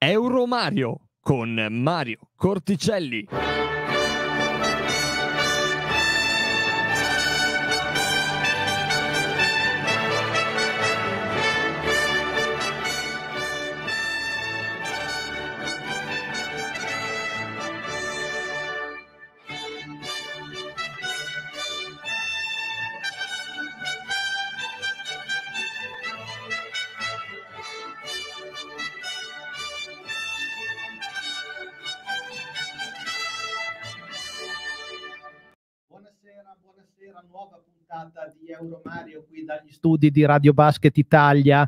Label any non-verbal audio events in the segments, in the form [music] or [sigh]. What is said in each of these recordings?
Euro Mario con Mario Corticelli. studi di Radio Basket Italia.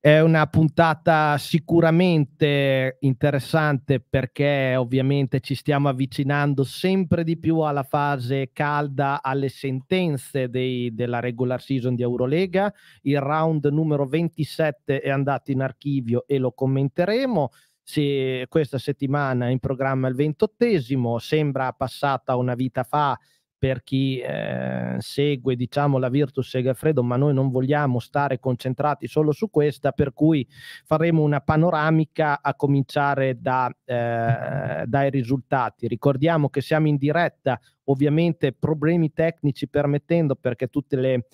È una puntata sicuramente interessante perché ovviamente ci stiamo avvicinando sempre di più alla fase calda, alle sentenze dei, della regular season di Eurolega. Il round numero 27 è andato in archivio e lo commenteremo. Se questa settimana in programma il ventottesimo, sembra passata una vita fa per chi eh, segue diciamo, la Virtus Segafredo, ma noi non vogliamo stare concentrati solo su questa, per cui faremo una panoramica a cominciare da, eh, dai risultati. Ricordiamo che siamo in diretta, ovviamente problemi tecnici permettendo, perché tutte le...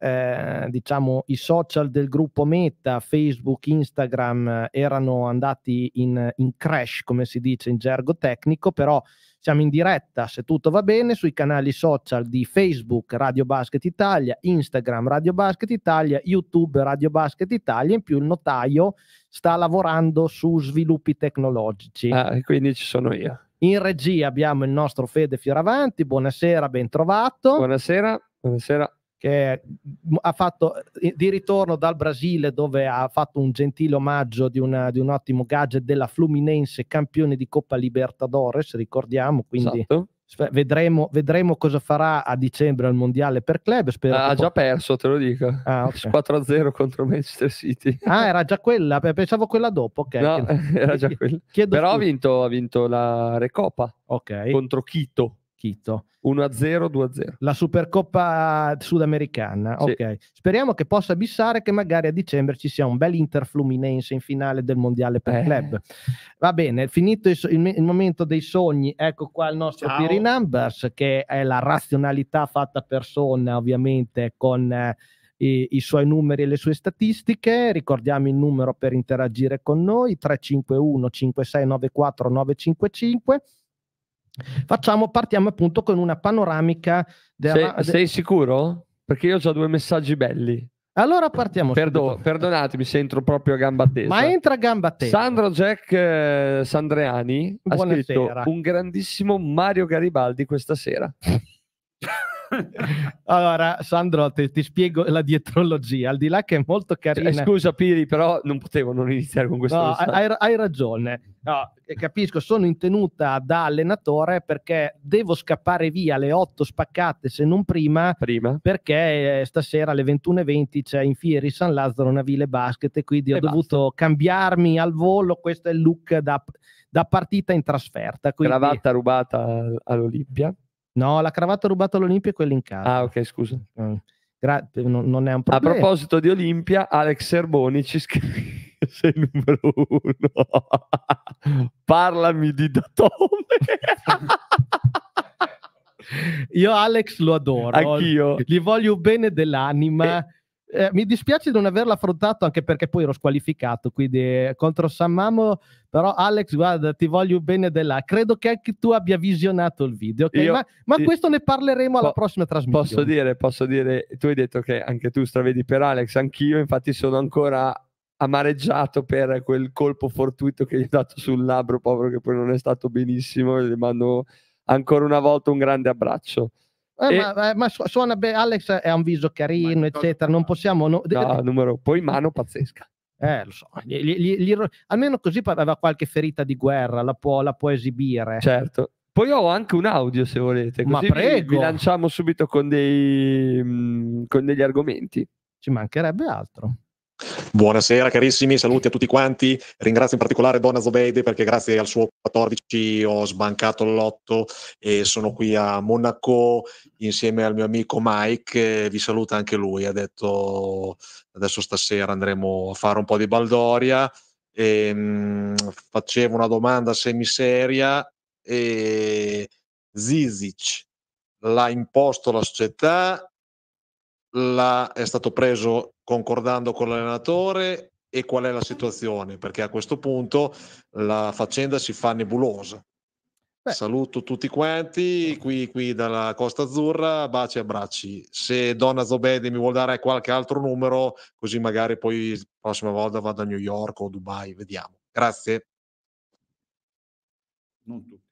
Eh, diciamo i social del gruppo Meta, Facebook, Instagram erano andati in, in crash, come si dice in gergo tecnico, però siamo in diretta, se tutto va bene, sui canali social di Facebook Radio Basket Italia, Instagram Radio Basket Italia, YouTube Radio Basket Italia, in più il notaio sta lavorando su sviluppi tecnologici. Ah, quindi ci sono io. In regia abbiamo il nostro Fede Fioravanti, buonasera, ben trovato. Buonasera, buonasera che mm, ha fatto eh, di ritorno dal Brasile dove ha fatto un gentile omaggio di, una, di un ottimo gadget della Fluminense campione di Coppa Libertadores ricordiamo quindi esatto. Vedremo, vedremo, cosa farà a dicembre al mondiale per club. Spero ah, ha già perso, te lo dico. Ah, okay. 4-0 [laughs] contro Manchester City. Ah, era già quella, pensavo quella dopo. Okay. No, [laughs] era già quella. Però ha vinto, ha vinto, la Recopa okay. contro Quito. Chito. 1-0, 2-0. La Supercoppa sudamericana, sì. ok. Speriamo che possa bissare che magari a dicembre ci sia un bel Inter Fluminense in finale del Mondiale per eh. club. Va bene, finito il, il, il, momento dei sogni, ecco qua il nostro Piri Numbers che è la razionalità fatta persona ovviamente con... Eh, i, i, suoi numeri e le sue statistiche. Ricordiamo il numero per interagire con noi 351 5694 955 Facciamo, partiamo appunto con una panoramica. Della, sei, sei sicuro? Perché io ho già due messaggi belli. Allora partiamo. Perdo, perdonatemi se entro proprio a gamba tesa. Ma entra a gamba tesa. Sandro Jack eh, Sandreani Buonasera. ha scritto un grandissimo Mario Garibaldi questa sera. [laughs] allora, Sandro, te, ti, spiego la dietrologia, al di là che è molto cioè, carina. Cioè, scusa, Piri, però non potevo non iniziare con questo. No, hai, hai, ragione. No, eh, capisco, sono in tenuta da allenatore perché devo scappare via alle 8 spaccate, se non prima, prima. perché eh, stasera alle 21.20 c'è in Fieri San Lazzaro una vile basket e quindi e ho basta. dovuto cambiarmi al volo. Questo è il look da, da partita in trasferta. Quindi... Cravatta rubata all'Olimpia. No, la cravatta rubata all'Olimpia è quella in casa. Ah, ok, scusa. Mm. Gra- non, non, è un problema. A proposito di Olimpia, Alex Serboni ci scrive. [laughs] Sei il numero uno. [laughs] Parlami di Datome. [laughs] Io Alex lo adoro. Anch'io. Gli voglio bene dell'anima. E- eh, mi dispiace di non averlo affrontato anche perché poi ero squalificato, quindi eh, contro Mamo. però Alex, guarda, ti voglio bene della... Credo che anche tu abbia visionato il video, okay? io, ma, ma io, questo ne parleremo alla prossima trasmissione. Posso dire, posso dire, tu hai detto che anche tu stravedi per Alex, anch'io infatti sono ancora amareggiato per quel colpo fortuito che gli ho dato sul labbro, povero che poi non è stato benissimo, gli mando ancora una volta un grande abbraccio. Eh, e... ma, ma, suona bene, Alex ha un viso carino, eccetera. Non possiamo. No, no [laughs] numero, poi mano pazzesca. Eh, lo so, gli, gli, gli, almeno così aveva qualche ferita di guerra, la può, la può, esibire. Certo. Poi ho anche un audio se volete, così Ma prego. Vi, vi lanciamo subito con, dei, mm, con degli argomenti. Ci mancherebbe altro. Buonasera carissimi, saluti a tutti quanti. Ringrazio in particolare Donna Zobeide perché grazie al suo 14 ho sbancato il l'otto e sono qui a Monaco insieme al mio amico Mike. Eh, vi saluta anche lui. Ha detto adesso stasera andremo a fare un po' di baldoria. E, ehm, mh, facevo una domanda semiseria. E Zizic l'ha imposto la società la, è stato preso concordando con l'allenatore e qual è la situazione? Perché a questo punto la faccenda si fa nebulosa. Beh. Saluto tutti quanti qui, qui, dalla Costa Azzurra, baci e abbracci. Se Donna Zobedi mi vuole dare qualche altro numero, così magari poi la prossima volta vado a New York o Dubai, vediamo. Grazie. Non tutti.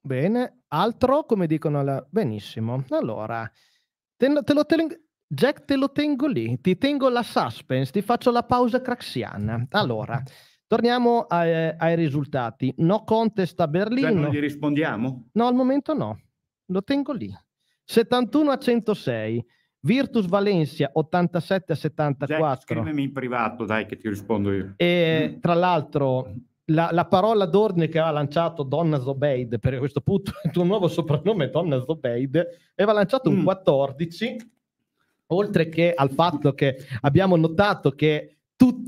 Bene, altro come dicono? La... Benissimo. Allora, Te, te lo tengo, Jack, te lo tengo lì, ti tengo la suspense, ti faccio la pausa craxiana. Allora, torniamo a, eh, ai risultati. No contest a Berlino. Cioè non gli rispondiamo? No, al momento no. Lo tengo lì. 71 a 106. Virtus Valencia 87 a 74. Jack, scrivimi in privato, dai, che ti rispondo io. E mm. tra l'altro la, la, parola d'ordine che aveva lanciato Donna Zobeid, a questo punto [laughs] il tuo nuovo soprannome è Donna Zobeid, aveva lanciato un 14, mm. oltre che al fatto che abbiamo notato che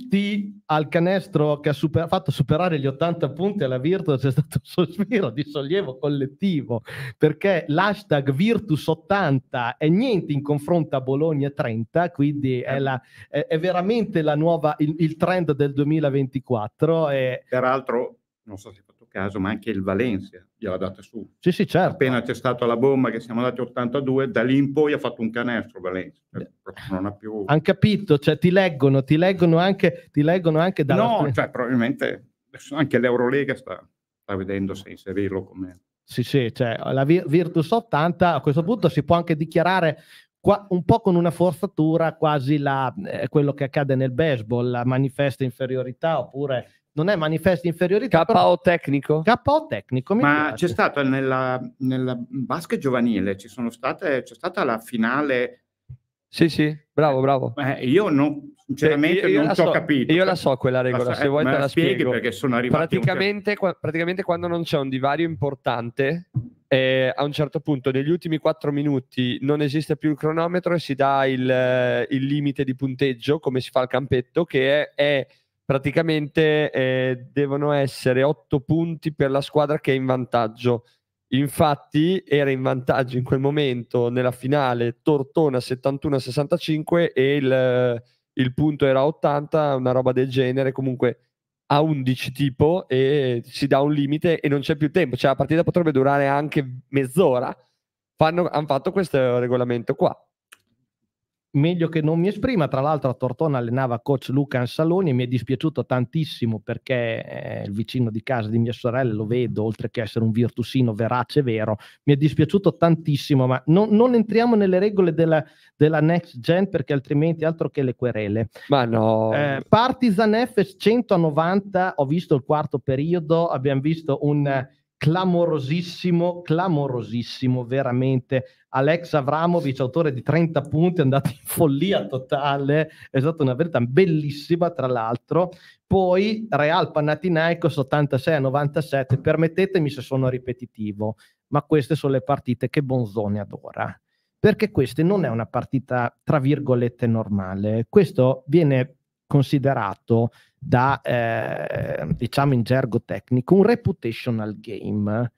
T al canestro che ha super, fatto superare gli 80 punti alla Virtus è stato un sospiro di sollievo collettivo perché l'hashtag Virtus80 è niente in confronto a Bologna 30 quindi è, la, è, è veramente nuova, il, il, trend del 2024 e... peraltro non so se caso, ma anche il Valencia gliel'ha data su. Sì, sì, certo. Appena c'è stata la bomba che siamo andati 82, da lì in poi ha fatto un canestro Valencia. Cioè, non ha più... Hanno capito, cioè ti leggono, ti leggono anche, ti leggono anche dalla... No, cioè probabilmente anche l'Eurolega sta, sta vedendo se inserirlo come... Sì, sì, cioè la Virtus 80 a questo punto si può anche dichiarare Qua, un po' con una forzatura quasi la, eh, quello che accade nel baseball, la manifesta inferiorità oppure non è manifesto inferiorità. KO tecnico? KO tecnico. Ma c'è stata nella, nella basket giovanile, ci sono state, c'è stata la finale. Sì, sì, bravo, bravo. Eh, io non, sinceramente io, cioè, io non ci ho so, capito. Io la cioè, so quella regola, la, se vuoi te la, spieghi spiego. perché sono arrivato. Certo- praticamente, un... praticamente quando non c'è un divario importante, eh, a un certo punto, negli ultimi 4 minuti, non esiste più il cronometro e si dà il, eh, il limite di punteggio, come si fa al campetto, che è, è praticamente eh, devono essere 8 punti per la squadra che è in vantaggio. Infatti era in vantaggio in quel momento nella finale Tortona 71-65 e il, eh, il punto era 80, una roba del genere, comunque a 11 tipo e si dà un limite e non c'è più tempo, cioè la partita potrebbe durare anche mezz'ora. hanno fatto questo regolamento qua meglio che non mi esprima. Tra l'altro a Tortona allenava coach Luca Ansaloni e mi è dispiaciuto tantissimo perché eh, il vicino di casa di mia sorella lo vedo, oltre che essere un virtusino verace e vero, mi è dispiaciuto tantissimo, ma non, non entriamo nelle regole della, della, next gen perché altrimenti altro che le querele. Ma no. Eh, Partizan F 190, ho visto il quarto periodo, abbiamo visto un clamorosissimo, clamorosissimo veramente. Alex Avramovic, autore di 30 punti, è andato in follia totale, è stata una verità bellissima tra l'altro. Poi Real Panathinaikos 86-97, permettetemi se sono ripetitivo, ma queste sono le partite che Bonzone adora perché questa non è una partita tra virgolette normale. Questo viene considerato da, eh, diciamo in gergo tecnico, un reputational game,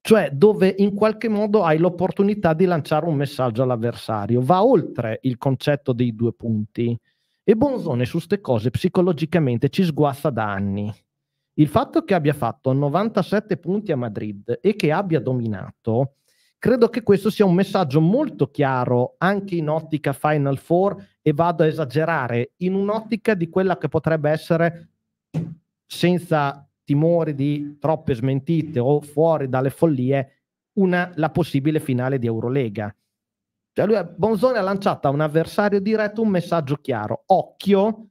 cioè dove in qualche modo hai l'opportunità di lanciare un messaggio all'avversario, va oltre il concetto dei due punti. E Bonzone su queste cose psicologicamente ci sguazza da anni. Il fatto che abbia fatto 97 punti a Madrid e che abbia dominato Credo che questo sia un messaggio molto chiaro anche in ottica Final Four e vado a esagerare in un'ottica di quella che potrebbe essere senza timori di troppe smentite o fuori dalle follie una, la possibile finale di Eurolega. Cioè lui, Bonzone ha lanciato a un avversario diretto un messaggio chiaro, occhio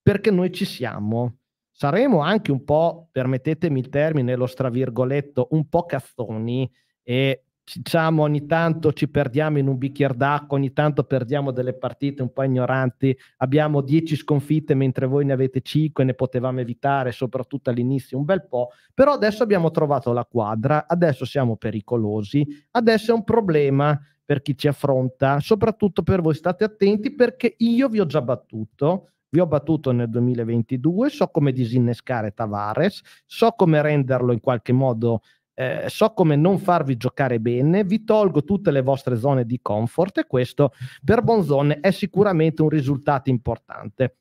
perché noi ci siamo. Saremo anche un po', permettetemi il termine, lo stravirgoletto, un po' cazzoni e diciamo ogni tanto ci perdiamo in un bicchiere d'acqua, ogni tanto perdiamo delle partite un po' ignoranti, abbiamo 10 sconfitte mentre voi ne avete 5, ne potevamo evitare soprattutto all'inizio un bel po', però adesso abbiamo trovato la quadra, adesso siamo pericolosi, adesso è un problema per chi ci affronta, soprattutto per voi state attenti perché io vi ho già battuto, vi ho battuto nel 2022, so come disinnescare Tavares, so come renderlo in qualche modo eh, so come non farvi giocare bene, vi tolgo tutte le vostre zone di comfort e questo per Bonzone è sicuramente un risultato importante.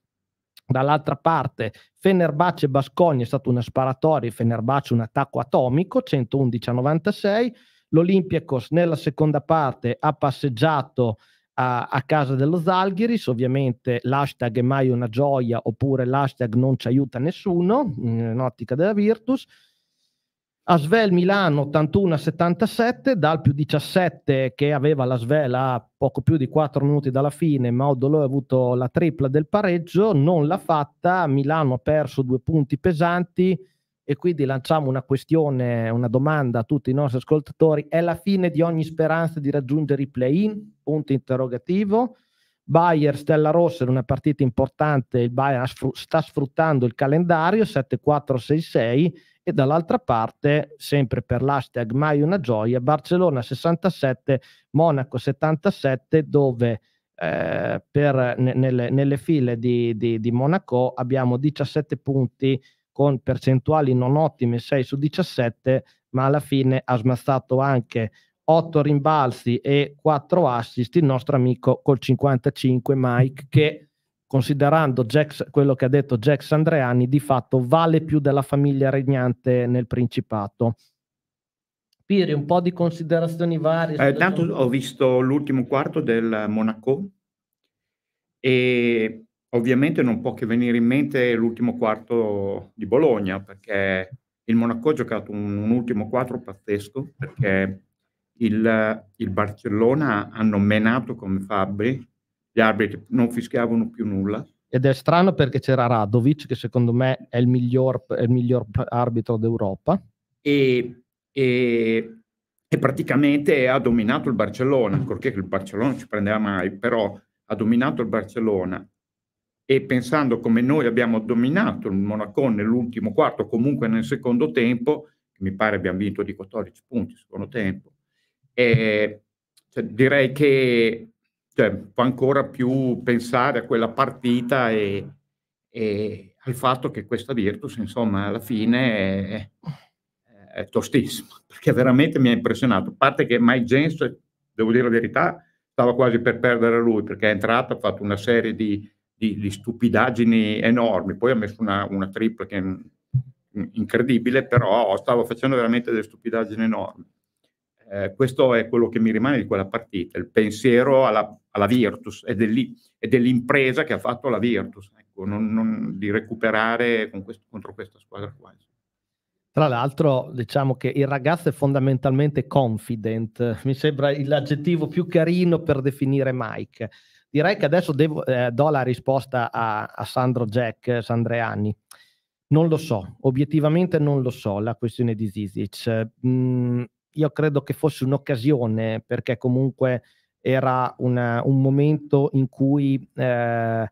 Dall'altra parte e Bascogna è stata una sparatoria, Fenerbace un attacco atomico, 111 a 96, l'Olympiacos nella seconda parte ha passeggiato a, a, casa dello Zalghiris, ovviamente l'hashtag è mai una gioia oppure l'hashtag non ci aiuta nessuno, in ottica della Virtus, Asvel Milano 81-77 dal più 17 che aveva la Svel a poco più di 4 minuti dalla fine ma Odolò ha avuto la tripla del pareggio non l'ha fatta, Milano ha perso due punti pesanti e quindi lanciamo una questione, una domanda a tutti i nostri ascoltatori è la fine di ogni speranza di raggiungere i play-in? Punto interrogativo Bayer Stella Rossa in una partita importante il Bayer sta sfruttando il calendario 7-4-6-6 e dall'altra parte, sempre per l'hashtag Mai una gioia, Barcellona 67, Monaco 77, dove eh, per, nelle, nelle, file di, di, di, Monaco abbiamo 17 punti con percentuali non ottime 6 su 17, ma alla fine ha smazzato anche 8 rimbalzi e 4 assist il nostro amico col 55 Mike che considerando Jack, quello che ha detto Jack Andreani, di fatto vale più della famiglia regnante nel Principato. Piri, un po' di considerazioni varie. Eh, tanto ho visto l'ultimo quarto del Monaco e ovviamente non può che venire in mente l'ultimo quarto di Bologna perché il Monaco ha giocato un, un ultimo quarto pazzesco perché il, il Barcellona hanno menato come Fabri gli arbitri non fischiavano più nulla. Ed è strano perché c'era Radovic, che secondo me è il miglior, è il miglior arbitro d'Europa. E, e, e, praticamente ha dominato il Barcellona, ancorché il Barcellona non ci prendeva mai, però ha dominato il Barcellona. E pensando come noi abbiamo dominato il Monaco nell'ultimo quarto, comunque nel secondo tempo, che mi pare abbiamo vinto di 14 punti secondo tempo, e, eh, cioè, direi che cioè, fa ancora più pensare a quella partita e, e al fatto che questa Virtus, insomma, alla fine è, è tostissima, perché veramente mi ha impressionato. A parte che Mike James, devo dire la verità, stava quasi per perdere lui, perché è entrato, ha fatto una serie di, di, di stupidaggini enormi, poi ha messo una, una tripla che è incredibile, però stava facendo veramente delle stupidaggini enormi. Eh, questo è quello che mi rimane di quella partita, il pensiero alla, alla Virtus e, dell'i, dell'impresa che ha fatto la Virtus, ecco, non, non, di recuperare questo, contro questa squadra qua. Tra l'altro, diciamo che il ragazzo è fondamentalmente confident, mi sembra l'aggettivo più carino per definire Mike. Direi che adesso devo, eh, do la risposta a, a Sandro Jack Sandreani. Non lo so, obiettivamente non lo so la questione di Zizic. Mm, io credo che fosse un'occasione perché comunque era una, un momento in cui eh,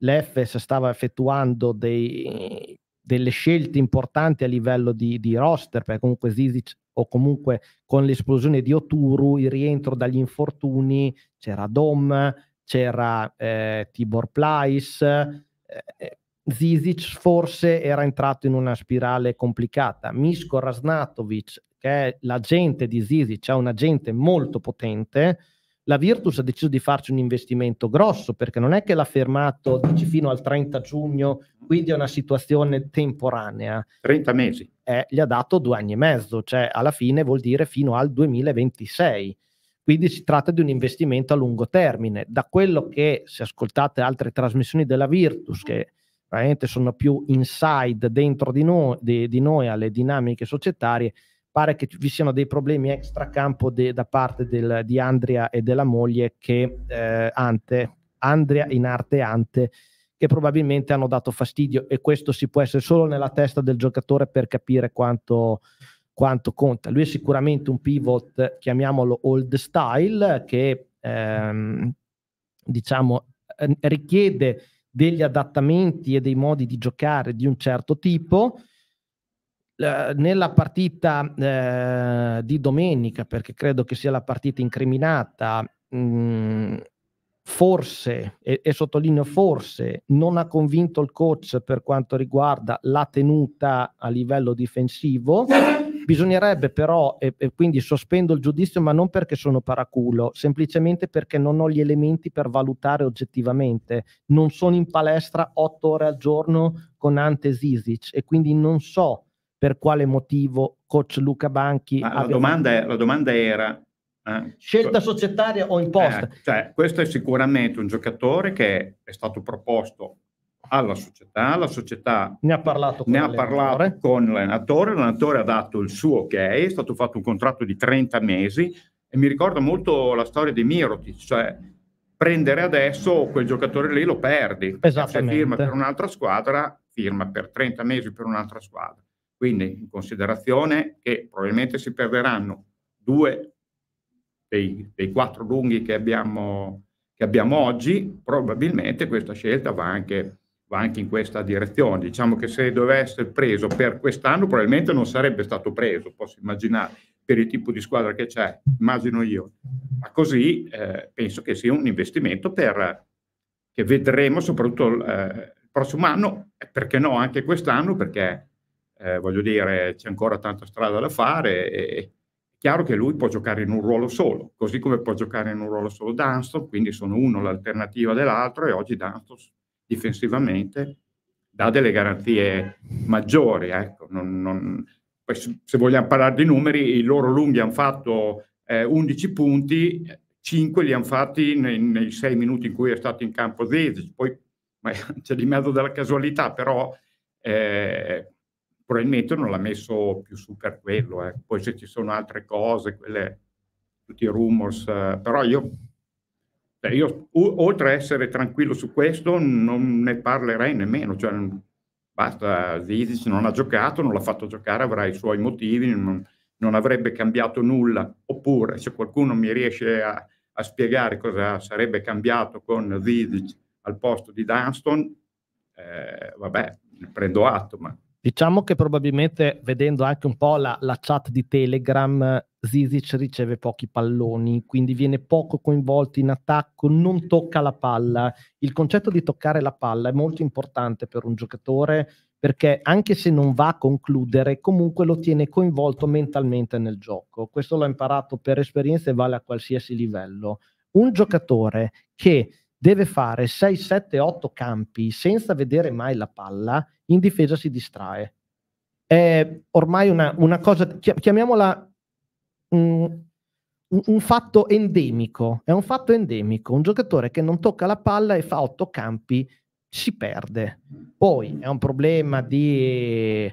l'EFES stava effettuando dei, delle scelte importanti a livello di, di, roster, perché comunque Zizic o comunque con l'esplosione di Oturu, il rientro dagli infortuni, c'era Dom, c'era eh, Tibor Plais, eh, Zizic forse era entrato in una spirale complicata, Misko Rasnatovic che l'agente di Zizich ha un agente molto potente, la Virtus ha deciso di farci un investimento grosso perché non è che l'ha fermato dici, fino al 30 giugno, quindi è una situazione temporanea. 30 mesi. Eh, gli ha dato due anni e mezzo, cioè alla fine vuol dire fino al 2026. Quindi si tratta di un investimento a lungo termine. Da quello che, se ascoltate altre trasmissioni della Virtus, che veramente sono più inside dentro di noi, di, di noi alle dinamiche societarie, pare che vi siano dei problemi extracampo de, da parte del, di Andrea e della moglie che eh, Ante, Andrea in arte Ante, che probabilmente hanno dato fastidio e questo si può essere solo nella testa del giocatore per capire quanto, quanto conta. Lui è sicuramente un pivot, chiamiamolo old style, che ehm, diciamo eh, richiede degli adattamenti e dei modi di giocare di un certo tipo nella partita eh, di domenica, perché credo che sia la partita incriminata, mh, mm, forse, e, e, sottolineo forse, non ha convinto il coach per quanto riguarda la tenuta a livello difensivo. Bisognerebbe però, e, e quindi sospendo il giudizio, ma non perché sono paraculo, semplicemente perché non ho gli elementi per valutare oggettivamente. Non sono in palestra otto ore al giorno con Ante Zisic e quindi non so per quale motivo coach Luca Banchi... La domanda, è, la, domanda era... Eh, Scelta societaria o imposta? Eh, cioè, questo è sicuramente un giocatore che è stato proposto alla società, la società ne ha parlato con, ne ha parlato con l'allenatore, l'allenatore ha dato il suo ok, è stato fatto un contratto di 30 mesi e mi ricorda molto la storia di Mirotic, cioè prendere adesso quel giocatore lì lo perdi, se cioè, firma per un'altra squadra, firma per 30 mesi per un'altra squadra. Quindi in considerazione che probabilmente si perderanno due dei, dei quattro lunghi che abbiamo, che abbiamo, oggi, probabilmente questa scelta va anche, va anche in questa direzione. Diciamo che se dovesse essere preso per quest'anno probabilmente non sarebbe stato preso, posso immaginare, per il tipo di squadra che c'è, immagino io. Ma così eh, penso che sia un investimento per, che vedremo soprattutto eh, il prossimo anno, perché no anche quest'anno, perché eh, voglio dire, c'è ancora tanta strada da fare. E, è chiaro che lui può giocare in un ruolo solo, così come può giocare in un ruolo solo Dunston, quindi sono uno l'alternativa dell'altro e oggi Dunston difensivamente dà delle garanzie maggiori. Ecco. Non, non, se vogliamo parlare di numeri, i loro lunghi hanno fatto eh, 11 punti, 5 li hanno fatti nei, nei 6 minuti in cui è stato in campo Zezic, poi [laughs] c'è di mezzo della casualità, però eh, probabilmente non l'ha messo più su per quello. Eh. Poi se ci sono altre cose, quelle, tutti i rumors, eh, però io, cioè io o, oltre a essere tranquillo su questo non ne parlerei nemmeno, cioè, basta, Zizic non ha giocato, non l'ha fatto giocare, avrà i suoi motivi, non, non avrebbe cambiato nulla, oppure se qualcuno mi riesce a, a spiegare cosa sarebbe cambiato con Zizic al posto di Dunston, eh, vabbè, ne prendo atto, ma Diciamo che probabilmente vedendo anche un po' la, la, chat di Telegram, Zizic riceve pochi palloni, quindi viene poco coinvolto in attacco, non tocca la palla. Il concetto di toccare la palla è molto importante per un giocatore perché anche se non va a concludere, comunque lo tiene coinvolto mentalmente nel gioco. Questo l'ho imparato per esperienza e vale a qualsiasi livello. Un giocatore che deve fare 6, 7, 8 campi senza vedere mai la palla, in difesa si distrae. È ormai una, una cosa, chiamiamola mh, mm, un, fatto endemico, è un fatto endemico, un giocatore che non tocca la palla e fa 8 campi si perde. Poi è un problema di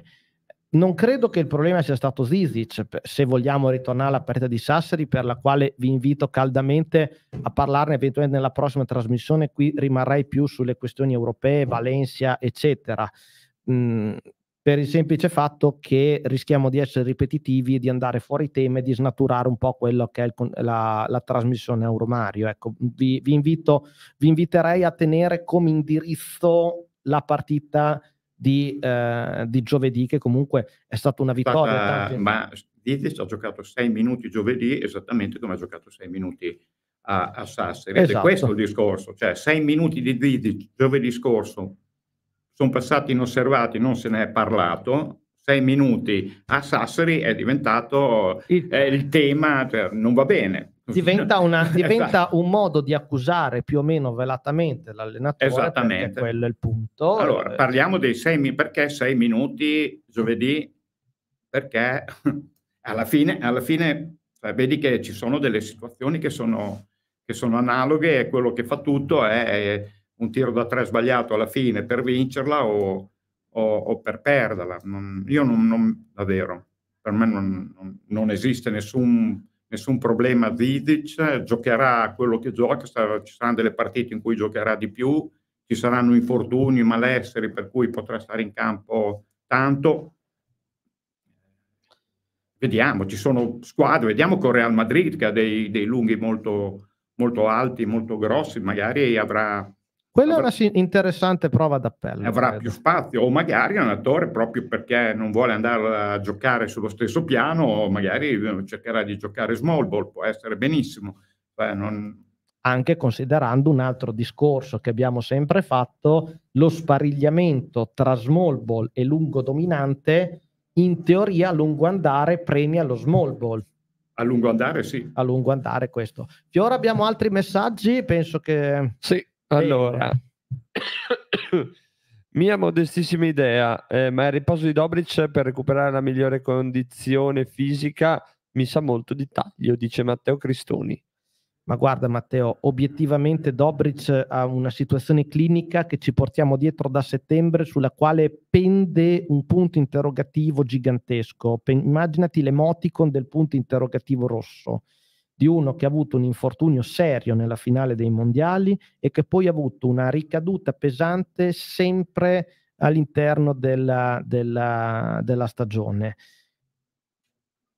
non credo che il problema sia stato Zizic, cioè, se vogliamo ritornare alla partita di Sassari, per la quale vi invito caldamente a parlarne eventualmente nella prossima trasmissione. Qui rimarrei più sulle questioni europee, Valencia, eccetera. Mm, per il semplice fatto che rischiamo di essere ripetitivi e di andare fuori tema e di snaturare un po' quello che è il, la, la, trasmissione Euromario. Ecco, vi, vi, invito, vi inviterei a tenere come indirizzo la partita di, eh, di giovedì, che comunque è stata una vittoria. Stata, ma Didic ha giocato sei minuti giovedì, esattamente come ha giocato sei minuti a, a Sassari. Esatto. Questo è il discorso, cioè 6 minuti di Didic giovedì scorso sono passati inosservati, non se ne è parlato, sei minuti a Sassari è diventato il, eh, il tema, cioè, non va bene diventa, [laughs] una, esatto. diventa esatto. un modo di accusare più o meno velatamente l'allenatore. Esattamente. Quello è il punto. Allora, eh, parliamo dei sei minuti. Perché sei minuti giovedì? Perché [laughs] alla fine, alla fine cioè, vedi che ci sono delle situazioni che sono, che sono analoghe e quello che fa tutto è un tiro da tre sbagliato alla fine per vincerla o, o, o per perderla. Non, io non, non, davvero, per me non, non esiste nessun nessun problema Vidic, giocherà quello che gioca, ci saranno delle partite in cui giocherà di più, ci saranno infortuni, malesseri per cui potrà stare in campo tanto. Vediamo, ci sono squadre, vediamo con Real Madrid che ha dei, dei lunghi molto, molto alti, molto grossi, magari avrà quella avrà... è una interessante prova d'appello. Avrà credo. più spazio, o magari un attore, proprio perché non vuole andare a giocare sullo stesso piano, magari eh, cercherà di giocare small ball, può essere benissimo. Beh, non... Anche considerando un altro discorso che abbiamo sempre fatto, lo sparigliamento tra small ball e lungo dominante, in teoria a lungo andare premia lo small ball. A lungo andare, sì. A lungo andare, questo. Fiora, abbiamo altri messaggi? Penso che. Sì, allora, [coughs] mia modestissima idea, eh, ma il riposo di Dobrich per recuperare la migliore condizione fisica mi sa molto di taglio, dice Matteo Cristoni. Ma guarda Matteo, obiettivamente Dobrich ha una situazione clinica che ci portiamo dietro da settembre sulla quale pende un punto interrogativo gigantesco. Pe- immaginati l'emoticon del punto interrogativo rosso di uno che ha avuto un infortunio serio nella finale dei mondiali e che poi ha avuto una ricaduta pesante sempre all'interno della, della, della stagione.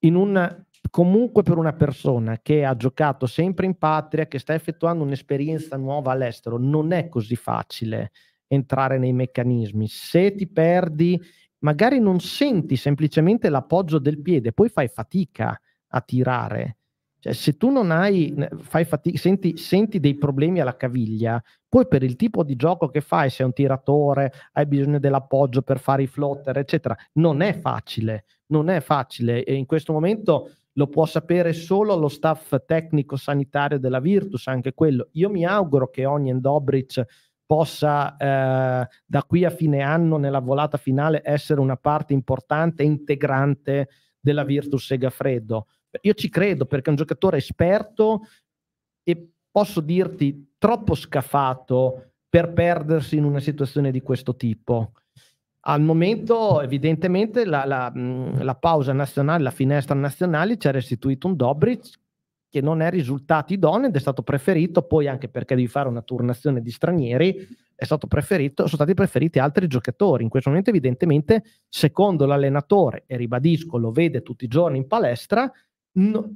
Un, comunque per una persona che ha giocato sempre in patria, che sta effettuando un'esperienza nuova all'estero, non è così facile entrare nei meccanismi. Se ti perdi, magari non senti semplicemente l'appoggio del piede, poi fai fatica a tirare cioè, se tu non hai, fai fatica, senti, senti, dei problemi alla caviglia, poi per il tipo di gioco che fai, sei un tiratore, hai bisogno dell'appoggio per fare i flotter, eccetera, non è facile, non è facile. E in questo momento lo può sapere solo lo staff tecnico sanitario della Virtus, anche quello. Io mi auguro che ogni Dobric possa eh, da qui a fine anno, nella volata finale, essere una parte importante e integrante della Virtus Segafredo io ci credo perché è un giocatore esperto e posso dirti troppo scafato per perdersi in una situazione di questo tipo. Al momento, evidentemente, la, la, la pausa nazionale, la finestra nazionale ci ha restituito un Dobric che non è risultato idoneo ed è stato preferito, poi anche perché devi fare una turnazione di stranieri, preferito, sono stati preferiti altri giocatori. In questo momento evidentemente, secondo l'allenatore, e ribadisco, lo vede tutti i giorni in palestra, n-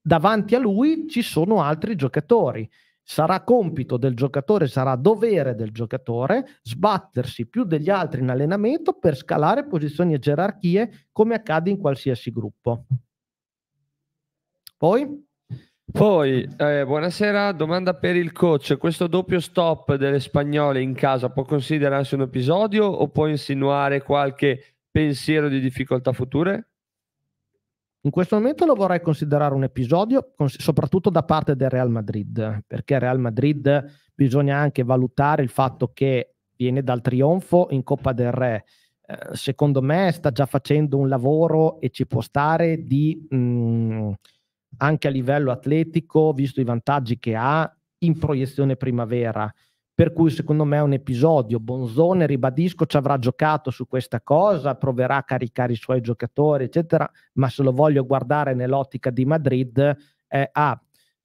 davanti a lui ci sono altri giocatori. Sarà compito del giocatore, sarà dovere del giocatore sbattersi più degli altri in allenamento per scalare posizioni e gerarchie come accade in qualsiasi gruppo. Poi? Poi, eh, buonasera, domanda per il coach. Questo doppio stop delle spagnole in casa può considerarsi un episodio o può insinuare qualche pensiero di difficoltà future? In questo momento lo vorrei considerare un episodio, soprattutto da parte del Real Madrid, perché Real Madrid bisogna anche valutare il fatto che viene dal trionfo in Coppa del Re. Eh, secondo me sta già facendo un lavoro e ci può stare di, mh, mm, anche a livello atletico, visto i vantaggi che ha, in proiezione primavera per cui secondo me è un episodio. Bonzone, ribadisco, ci avrà giocato su questa cosa, proverà a caricare i suoi giocatori, eccetera, ma se lo voglio guardare nell'ottica di Madrid, eh, ah,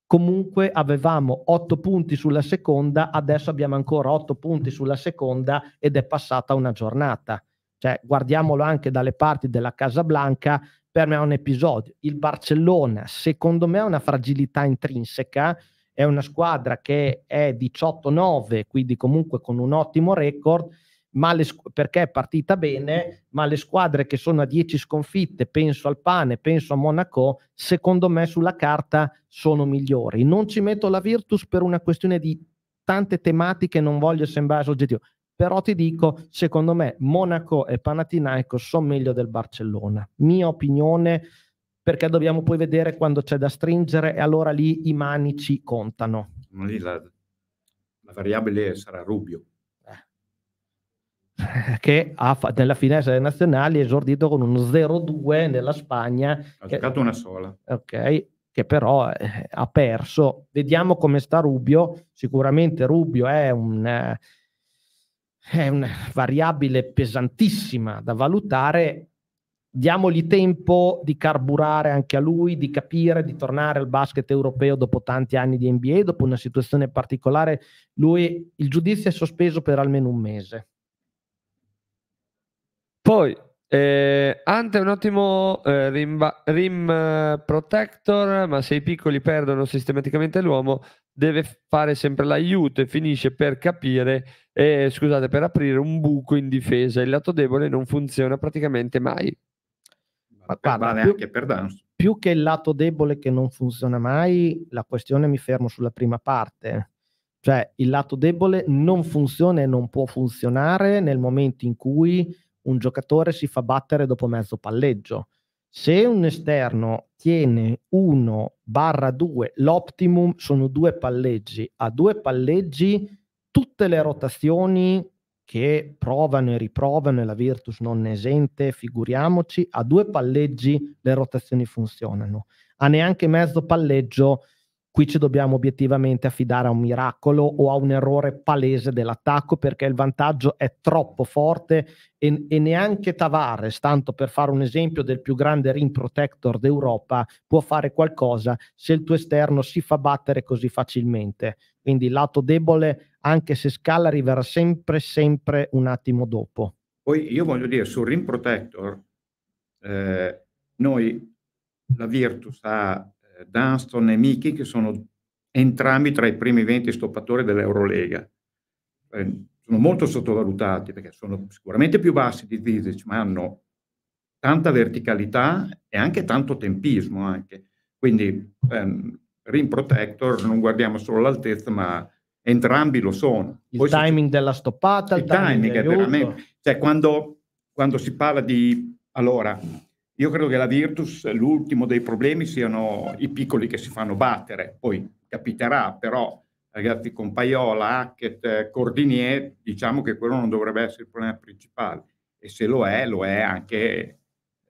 comunque avevamo otto punti sulla seconda, adesso abbiamo ancora otto punti sulla seconda ed è passata una giornata. Cioè, guardiamolo anche dalle parti della Casa Blanca, per me è un episodio. Il Barcellona, secondo me, ha una fragilità intrinseca è una squadra che è 18-9, quindi comunque con un ottimo record, le, perché è partita bene, ma le squadre che sono a 10 sconfitte, penso al Pane, penso a Monaco, secondo me sulla carta sono migliori. Non ci metto la Virtus per una questione di tante tematiche, non voglio sembrare soggettivo, però ti dico, secondo me Monaco e Panathinaikos sono meglio del Barcellona. Mia opinione perché dobbiamo poi vedere quando c'è da stringere e allora lì i manici contano. lì la, la variabile sarà Rubio eh. [laughs] che ha, nella finestra delle nazionali è esordito con uno 0-2 nella Spagna. Ha che, giocato una sola. Ok, che però eh, ha perso. Vediamo come sta Rubio. Sicuramente Rubio è un... Eh, è una variabile pesantissima da valutare diamogli tempo di carburare anche a lui, di capire, di tornare al basket europeo dopo tanti anni di NBA, dopo una situazione particolare. Lui, il giudizio è sospeso per almeno un mese. Poi, eh, Ante è un ottimo eh, rim, rim, eh, protector, ma se i piccoli perdono sistematicamente l'uomo, deve fare sempre l'aiuto e finisce per capire, eh, scusate, per aprire un buco in difesa. Il lato debole non funziona praticamente mai ma vale più, anche per Dance. Più che il lato debole che non funziona mai, la questione mi fermo sulla prima parte. Cioè il lato debole non funziona e non può funzionare nel momento in cui un giocatore si fa battere dopo mezzo palleggio. Se un esterno tiene 1 barra 2, l'optimum sono due palleggi. A due palleggi tutte le rotazioni che provano e riprovano e la Virtus non ne esente, figuriamoci, a due palleggi le rotazioni funzionano, a neanche mezzo palleggio qui ci dobbiamo obiettivamente affidare a un miracolo o a un errore palese dell'attacco perché il vantaggio è troppo forte e, e neanche Tavares, tanto per fare un esempio del più grande ring protector d'Europa, può fare qualcosa se il tuo esterno si fa battere così facilmente. Quindi lato debole, anche se scala, arriverà sempre, sempre un attimo dopo. Poi io voglio dire, sul Rim Protector, eh, noi, la Virtus ha eh, Dunston e Miki che sono entrambi tra i primi 20 stoppatori dell'Eurolega. Eh, sono molto sottovalutati perché sono sicuramente più bassi di Vidic, ma hanno tanta verticalità e anche tanto tempismo. Anche. Quindi ehm, Rim Protector, non guardiamo solo l'altezza, ma entrambi lo sono. Poi il timing della stoppata, il, il timing, è veramente... Cioè, quando, quando, si parla di... Allora, io credo che la Virtus, l'ultimo dei problemi siano i piccoli che si fanno battere, poi capiterà, però, ragazzi, con Paiola, Hackett, Cordinier, diciamo che quello non dovrebbe essere il problema principale. E se lo è, lo è anche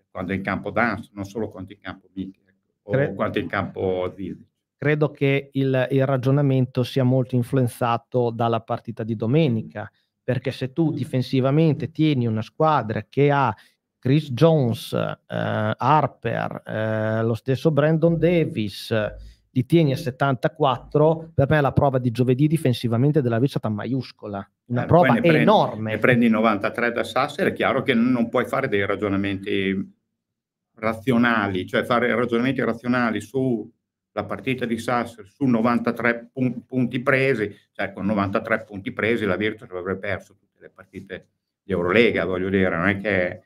quando è in campo Dance, non solo quando è in campo Mick o quanto in campo Zizi credo che il, il, ragionamento sia molto influenzato dalla partita di domenica, perché se tu difensivamente tieni una squadra che ha Chris Jones, eh, Harper, eh, lo stesso Brandon Davis, li tieni a 74, per me la prova di giovedì difensivamente della vincita maiuscola, una eh, prova prendi, enorme. E prendi 93 da Sasser, è chiaro che non puoi fare dei ragionamenti razionali, cioè fare ragionamenti razionali su la partita di Sasser su 93 pun- punti presi, cioè con 93 punti presi la Virtus avrebbe perso tutte le partite di Eurolega, voglio dire, non è che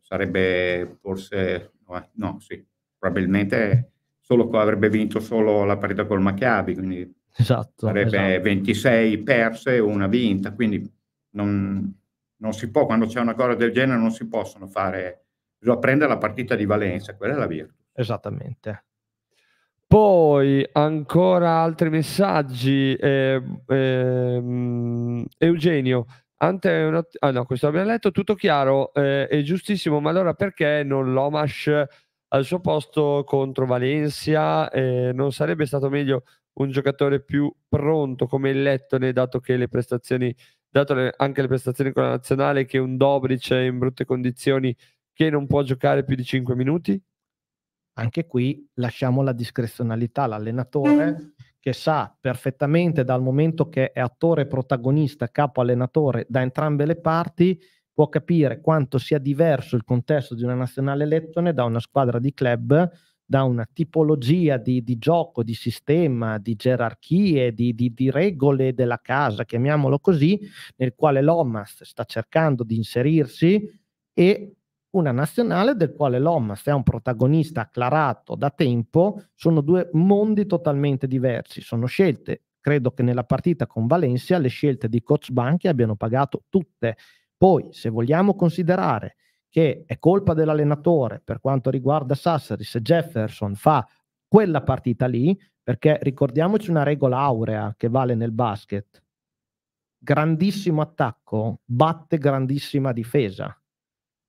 sarebbe forse, no, sì, probabilmente solo qua avrebbe vinto solo la partita col Maccabi, quindi esatto, sarebbe esatto. 26 perse e una vinta, quindi non, non si può, quando c'è una cosa del genere non si possono fare, bisogna prendere la partita di Valenza, quella è la Virtus. Esattamente. Poi ancora altri messaggi. Eh, ehm, Eugenio, Ante è una... ah no, questo l'abbiamo letto, tutto chiaro, eh, è giustissimo, ma allora perché non l'Omash al suo posto contro Valencia? Eh, non sarebbe stato meglio un giocatore più pronto come il Lettone, dato che le prestazioni, dato le, anche le prestazioni con la nazionale, che un Dobric in brutte condizioni che non può giocare più di 5 minuti? anche qui lasciamo la discrezionalità all'allenatore mm. che sa perfettamente dal momento che è attore protagonista, capo allenatore da entrambe le parti, può capire quanto sia diverso il contesto di una nazionale lettone da una squadra di club, da una tipologia di, di gioco, di sistema, di gerarchie, di, di, di regole della casa, chiamiamolo così, nel quale l'Omas sta cercando di inserirsi e una nazionale del quale l'Omas è un protagonista acclarato da tempo, sono due mondi totalmente diversi, sono scelte, credo che nella partita con Valencia le scelte di Coach Banchi abbiano pagato tutte. Poi, se vogliamo considerare che è colpa dell'allenatore per quanto riguarda Sassari, se Jefferson fa quella partita lì, perché ricordiamoci una regola aurea che vale nel basket, grandissimo attacco batte grandissima difesa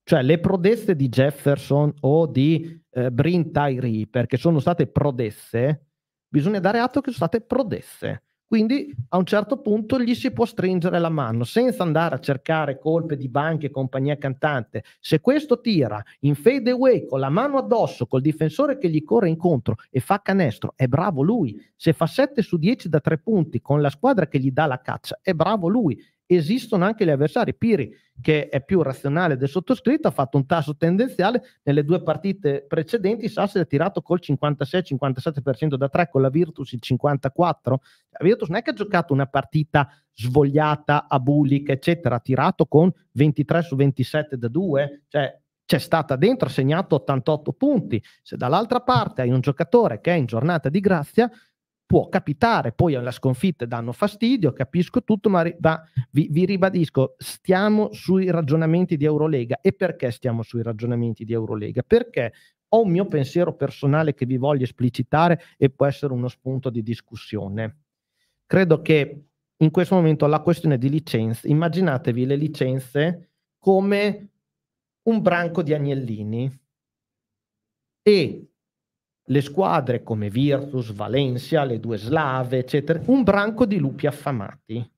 cioè le prodesse di Jefferson o di eh, Brin Tyree, perché sono state prodesse, bisogna dare atto che sono state prodesse. Quindi a un certo punto gli si può stringere la mano senza andare a cercare colpe di banche e compagnia cantante. Se questo tira in fade away con la mano addosso, col difensore che gli corre incontro e fa canestro, è bravo lui. Se fa 7 su 10 da 3 punti con la squadra che gli dà la caccia, è bravo lui esistono anche gli avversari. Piri, che è più razionale del sottoscritto, ha fatto un tasso tendenziale nelle due partite precedenti. Sassari ha tirato col 56-57% da 3, con la Virtus il 54%. La Virtus non è che ha giocato una partita svogliata a Bulic, eccetera, ha tirato con 23 su 27 da 2, cioè c'è stata dentro, ha segnato 88 punti. Se dall'altra parte hai un giocatore che è in giornata di grazia, può capitare, poi alla sconfitta danno fastidio, capisco tutto, ma ri- va, vi, vi, ribadisco, stiamo sui ragionamenti di Eurolega. E perché stiamo sui ragionamenti di Eurolega? Perché ho un mio pensiero personale che vi voglio esplicitare e può essere uno spunto di discussione. Credo che in questo momento la questione di licenze, immaginatevi le licenze come un branco di agnellini e le squadre come Virtus, Valencia, le due slave, eccetera, un branco di lupi affamati.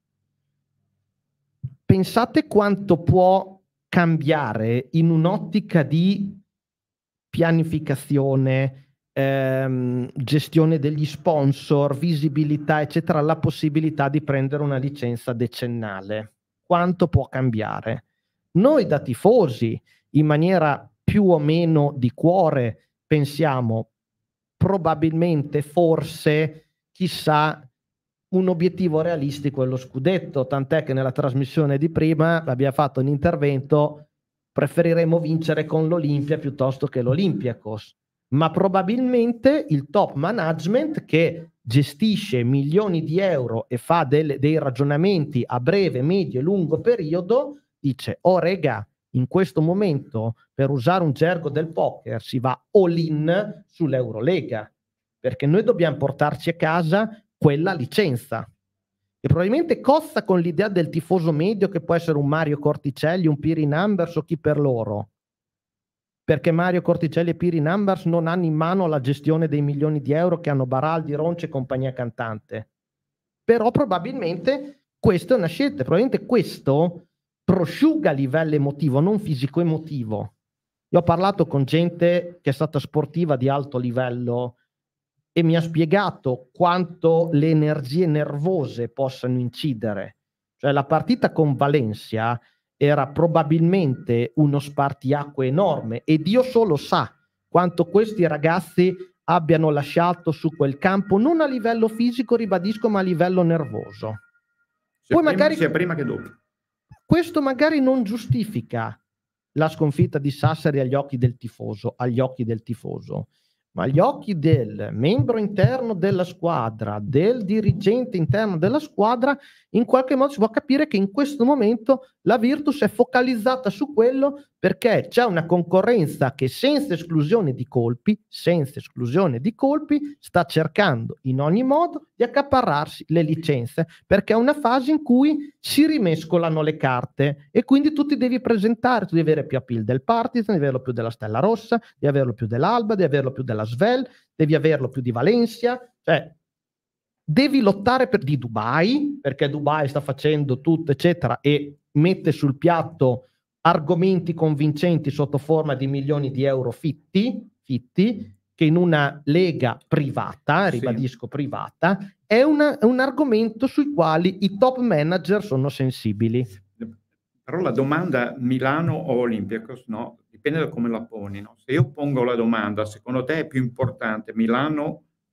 Pensate quanto può cambiare in un'ottica di pianificazione, ehm, gestione degli sponsor, visibilità, eccetera, la possibilità di prendere una licenza decennale. Quanto può cambiare? Noi da tifosi, in maniera più o meno di cuore, pensiamo probabilmente, forse, chissà, un obiettivo realistico è lo scudetto, tant'è che nella trasmissione di prima abbiamo fatto un intervento, preferiremmo vincere con l'Olimpia piuttosto che l'Olimpiakos, ma probabilmente il top management che gestisce milioni di euro e fa del, dei ragionamenti a breve, medio e lungo periodo, dice, oh rega, in questo momento, per usare un gergo del poker, si va all-in sull'Eurolega, perché noi dobbiamo portarci a casa quella licenza. E probabilmente cozza con l'idea del tifoso medio che può essere un Mario Corticelli, un Piri Numbers o chi per loro. Perché Mario Corticelli e Piri Numbers non hanno in mano la gestione dei milioni di euro che hanno Baraldi, Ronce e compagnia cantante. Però probabilmente questa è una scelta, probabilmente questo prosciuga a livello emotivo, non fisico-emotivo. Io ho parlato con gente che è stata sportiva di alto livello e mi ha spiegato quanto le energie nervose possano incidere. Cioè la partita con Valencia era probabilmente uno spartiacque enorme e Dio solo sa quanto questi ragazzi abbiano lasciato su quel campo, non a livello fisico, ribadisco, ma a livello nervoso. Poi prima, magari... sia prima che dopo. Questo magari non giustifica la sconfitta di Sassari agli occhi del tifoso, agli occhi del tifoso, ma agli occhi del membro interno della squadra, del dirigente interno della squadra, in qualche modo si può capire che in questo momento la Virtus è focalizzata su quello perché c'è una concorrenza che senza esclusione di colpi, senza esclusione di colpi, sta cercando in ogni modo di accaparrarsi le licenze, perché è una fase in cui si rimescolano le carte e quindi tu ti devi presentare, tu devi avere più appeal del Partizan, di averlo più della Stella Rossa, di averlo più dell'Alba, di averlo più della Svel, devi averlo più di Valencia, cioè devi lottare per di Dubai, perché Dubai sta facendo tutto, eccetera, e mette sul piatto argomenti convincenti sotto forma di milioni di euro fitti, fitti che in una lega privata, ribadisco sì. privata, è, una, è un argomento sui quali i top manager sono sensibili. Però la domanda Milano o Olympiacos, no? Dipende da come la poni. No? Se io pongo la domanda, secondo te è più importante Milano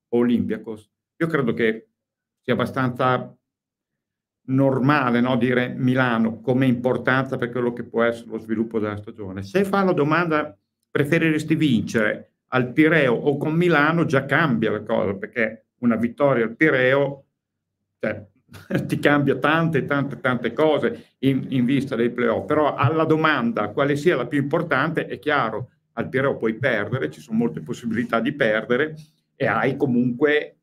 o Olympiacos? Io credo che sia abbastanza normale no? dire Milano come importanza per quello che può essere lo sviluppo della stagione. Se fa la domanda preferiresti vincere al Pireo o con Milano già cambia la cosa perché una vittoria al Pireo cioè, [laughs] ti cambia tante tante tante cose in, in, vista dei playoff però alla domanda quale sia la più importante è chiaro al Pireo puoi perdere ci sono molte possibilità di perdere e hai comunque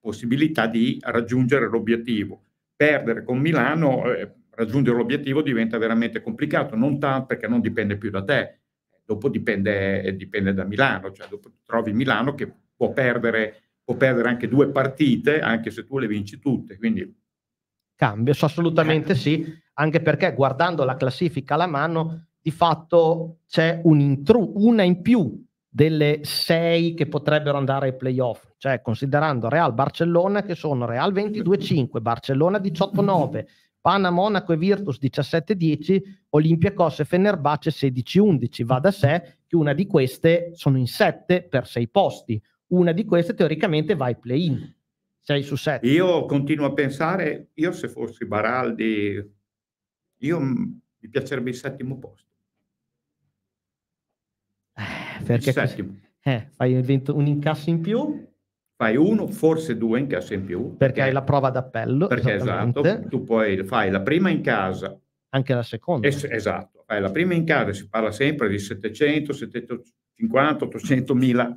possibilità di raggiungere l'obiettivo perdere con Milano, eh, raggiungere l'obiettivo diventa veramente complicato, non tanto perché non dipende più da te, dopo dipende, dipende da Milano, cioè dopo trovi Milano che può perdere, può perdere anche due partite, anche se tu le vinci tutte. Quindi cambio, assolutamente sì, anche perché guardando la classifica alla mano, di fatto c'è un intru- una in più delle sei che potrebbero andare ai playoff, cioè considerando Real Barcellona che sono Real 22-5, Barcellona 18-9, Pana Monaco e Virtus 17-10, Olympiacos e Fenerbahce 16-11. Va da sé che una di queste sono in 7 per 6 posti, una di queste teoricamente va ai play-in. 6 su 7. Io continuo a pensare, io se fossi Baraldi, io mm, mi piacerebbe il settimo posto perché Eh, fai un, vento, un incasso in più. Fai uno, forse due incassi in più. Perché, perché hai la prova d'appello. Perché esatto, tu poi fai la prima in casa. Anche la seconda. Es- esatto, fai la prima in casa, si parla sempre di 700, 750, 800 mila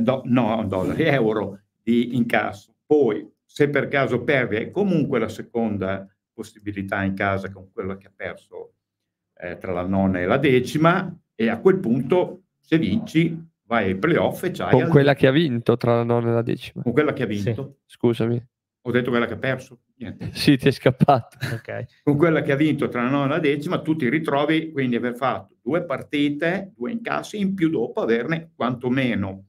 do- no, dollari, euro di incasso. Poi, se per caso perdi, hai comunque la seconda possibilità in casa con quello che ha perso eh, tra la nona e la decima e a quel punto se vinci, vai ai playoff e c'hai... Con al... quella che ha vinto tra la nona e la decima. Con quella che ha vinto. Sì. Scusami. Ho detto quella che ha perso. Niente. [laughs] Sì, ti è scappato. Okay. Con quella che ha vinto tra la nona e la decima, tu ti ritrovi quindi aver fatto due partite, due incassi, in più dopo averne quantomeno,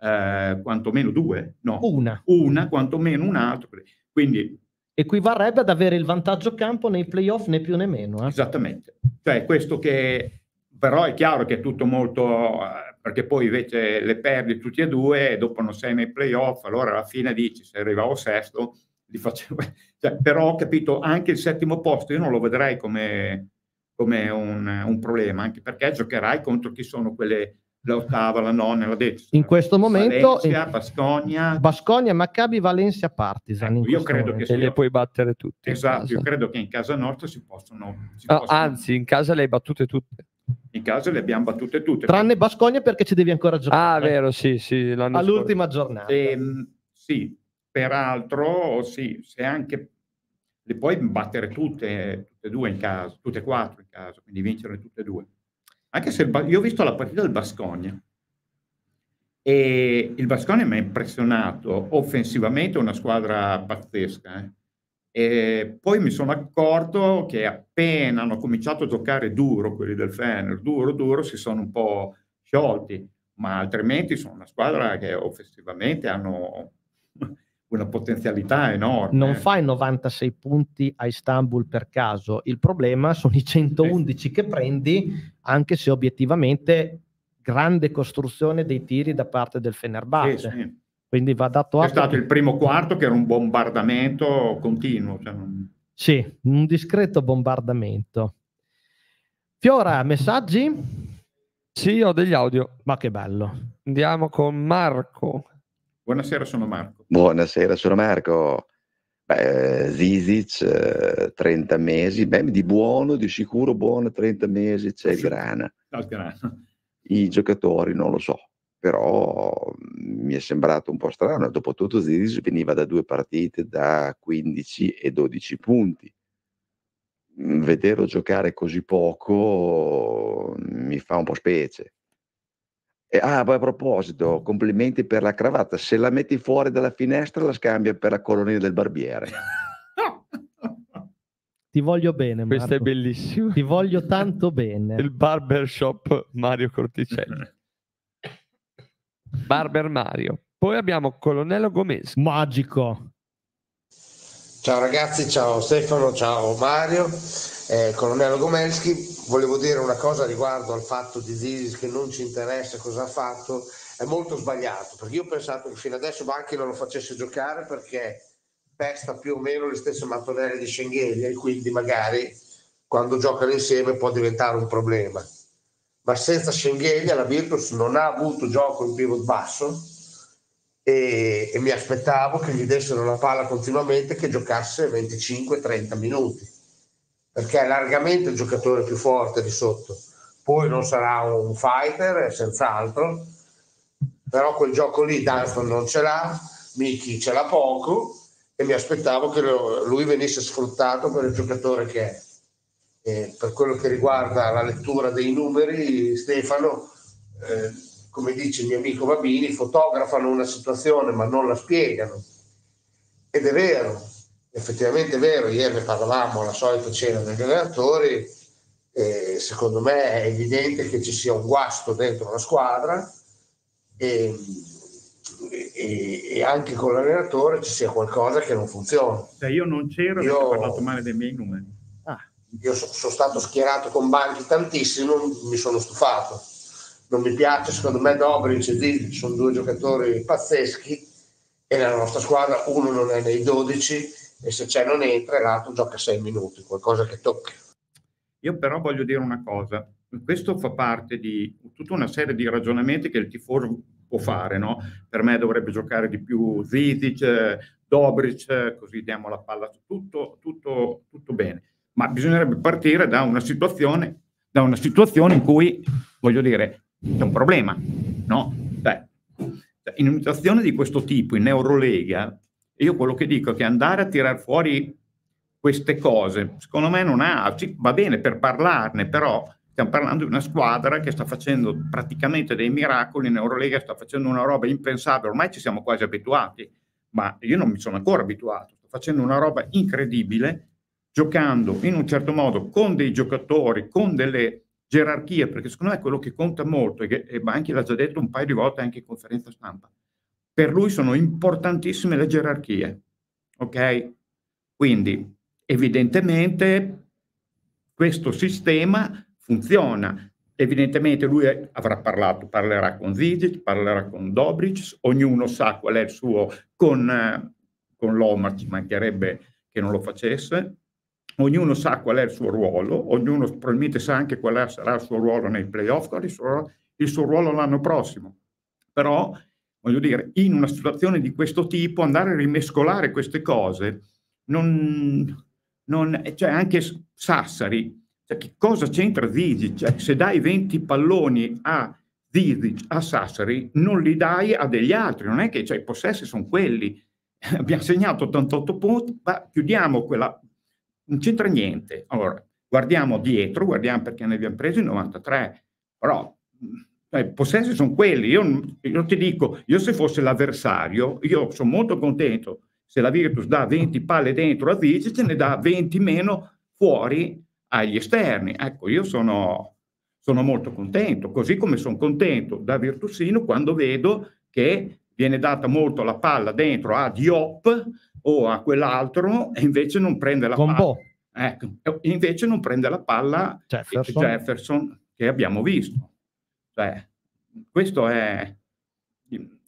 eh, quantomeno due. No, una. Una, quantomeno un'altra. Quindi equivarrebbe ad avere il vantaggio campo nei playoff né più né meno. Eh? Esattamente. Cioè, questo che però è chiaro che è tutto molto, eh, perché poi invece le perdi tutti e due e dopo non sei nei playoff, allora alla fine dici se arrivavo sesto, li facevo, [laughs] cioè, però ho capito anche il settimo posto, io non lo vedrei come, come un, un, problema, anche perché giocherai contro chi sono quelle l'ottava, la nonna, la decima. In questo momento Valencia, in... Eh, Basconia, Basconia, Maccabi, Valencia, Partizan Ecco, io credo momento. che sia... le puoi battere tutte. Esatto, io credo che in casa nostra si possono, si ah, possono... Anzi, in casa le hai battute tutte in casa le abbiamo battute tutte. Tranne Bascogna perché ci devi ancora giocare. Ah, vero, sì, sì. All'ultima scorso. giornata. Ehm, sì, peraltro, sì, se anche le puoi battere tutte, tutte e due in casa, tutte e quattro in casa, quindi vincere tutte e due. Anche se io ho visto la partita del Bascogna e il Bascogna mi ha impressionato offensivamente, è una squadra pazzesca. Eh. E poi mi sono accorto che appena hanno cominciato a giocare duro quelli del Fener, duro, duro, si sono un po' sciolti, ma altrimenti sono una squadra che offensivamente hanno [laughs] una potenzialità enorme. Non eh. fai 96 punti a Istanbul per caso, il problema sono i 111 che prendi, anche se obiettivamente grande costruzione dei tiri da parte del Fenerbahce. Sì, sì. Quindi va dato atto. È stato il primo quarto che era un bombardamento continuo. Cioè non... Sì, un discreto bombardamento. Fiora, messaggi? Sì, ho degli audio. Ma che bello. Andiamo con Marco. Buonasera, sono Marco. Buonasera, sono Marco. Beh, Zizic, 30 eh, mesi, beh, di buono, di sicuro buono, 30 mesi, c'è il grana. Al grana. I giocatori non lo so, però mhmm, mi è sembrato un po' strano. Dopotutto Ziris veniva da due partite da 15 e 12 punti. Mhmm, vederlo giocare così poco mi fa un po' specie. E, ah, poi a proposito, complimenti per la cravatta. Se la metti fuori dalla finestra la scambia per la colonia del barbiere. Ti voglio bene, Marco. Questo è bellissimo. Ti voglio tanto [laughs] bene. Il barbershop Mario Corticelli. Barber Mario. Poi abbiamo Colonnello Gomez. Magico. Ciao ragazzi, ciao Stefano, ciao Mario. Eh, Colonnello Gomelschi, volevo dire una cosa riguardo al fatto di Zilis che non ci interessa cosa ha fatto, è molto sbagliato perché io ho pensato che fino adesso Banchi non lo facesse giocare perché pesta più o meno le stesse mattonelle di Schengelia e quindi magari quando giocano insieme può diventare un problema ma senza Schengelia la Virtus non ha avuto gioco in pivot basso e, e mi aspettavo che gli dessero la palla continuamente che giocasse 25-30 minuti perché è largamente il giocatore più forte di sotto poi non sarà un fighter senz'altro però quel gioco lì Dunstan non ce l'ha Miki ce l'ha poco e mi aspettavo che lui venisse sfruttato per il giocatore che è eh, per quello che riguarda la lettura dei numeri, Stefano, eh, come dice il mio amico Babini, fotografano una situazione ma non la spiegano. Ed è vero, effettivamente è vero, ieri ne parlavamo alla solita cena degli allenatori, eh, secondo me è evidente che ci sia un guasto dentro la squadra e, e, e anche con l'allenatore ci sia qualcosa che non funziona. Cioè io non c'ero, io ho parlato male dei miei numeri io so, sono stato schierato con banchi tantissimo, mi sono stufato. Non mi piace, secondo me Dobrin e Zizic sono due giocatori pazzeschi e nella nostra squadra uno non è nei 12 e se c'è non entra e l'altro gioca 6 minuti, qualcosa che tocca. Io però voglio dire una cosa, questo fa parte di tutta una serie di ragionamenti che il tifoso può fare, no? Per me dovrebbe giocare di più Zizic, eh, Dobric, eh, così diamo la palla, tutto, tutto, tutto bene ma bisognerebbe partire da una situazione, da una situazione in cui, voglio dire, c'è un problema, no? Beh, cioè, in un'itazione di questo tipo, in Eurolega, io quello che dico è che andare a tirar fuori queste cose, secondo me non ha, va bene per parlarne, però stiamo parlando di una squadra che sta facendo praticamente dei miracoli in Eurolega, sta facendo una roba impensabile, ormai ci siamo quasi abituati, ma io non mi sono ancora abituato, sto facendo una roba incredibile giocando in un certo modo con dei giocatori, con delle gerarchie, perché secondo me quello che conta molto, e, che, e Banchi l'ha già detto un paio di volte anche in conferenza stampa, per lui sono importantissime le gerarchie. Ok? Quindi evidentemente questo sistema funziona. Evidentemente lui avrà parlato, parlerà con Zizic, parlerà con Dobric, ognuno sa qual è il suo, con, eh, con Lomar ci mancherebbe che non lo facesse, ognuno sa qual è il suo ruolo, ognuno probabilmente sa anche qual è, sarà il suo ruolo nei playoff, qual è il suo ruolo, il suo ruolo l'anno prossimo. Però, voglio dire, in una situazione di questo tipo, andare a rimescolare queste cose, non, non, cioè anche Sassari, cioè che cosa c'entra Zizic? Cioè, se dai 20 palloni a Zizic, a Sassari, non li dai a degli altri, non è che cioè, i possessi sono quelli. [laughs] Abbiamo segnato 88 punti, ma chiudiamo quella non c'entra niente. Allora, guardiamo dietro, guardiamo perché ne abbiamo preso il 93, però mm, eh, i possessi sono quelli. Io, io, ti dico, io se fosse l'avversario, io sono molto contento se la Virtus dà 20 palle dentro a Vici, ce ne dà 20 meno fuori agli esterni. Ecco, io sono, sono molto contento, così come sono contento da Virtusino quando vedo che viene data molto la palla dentro a Diop o a quell'altro e invece non prende la Combo. palla. Ecco, invece non prende la palla Jefferson, Jefferson che abbiamo visto. Cioè, questo è...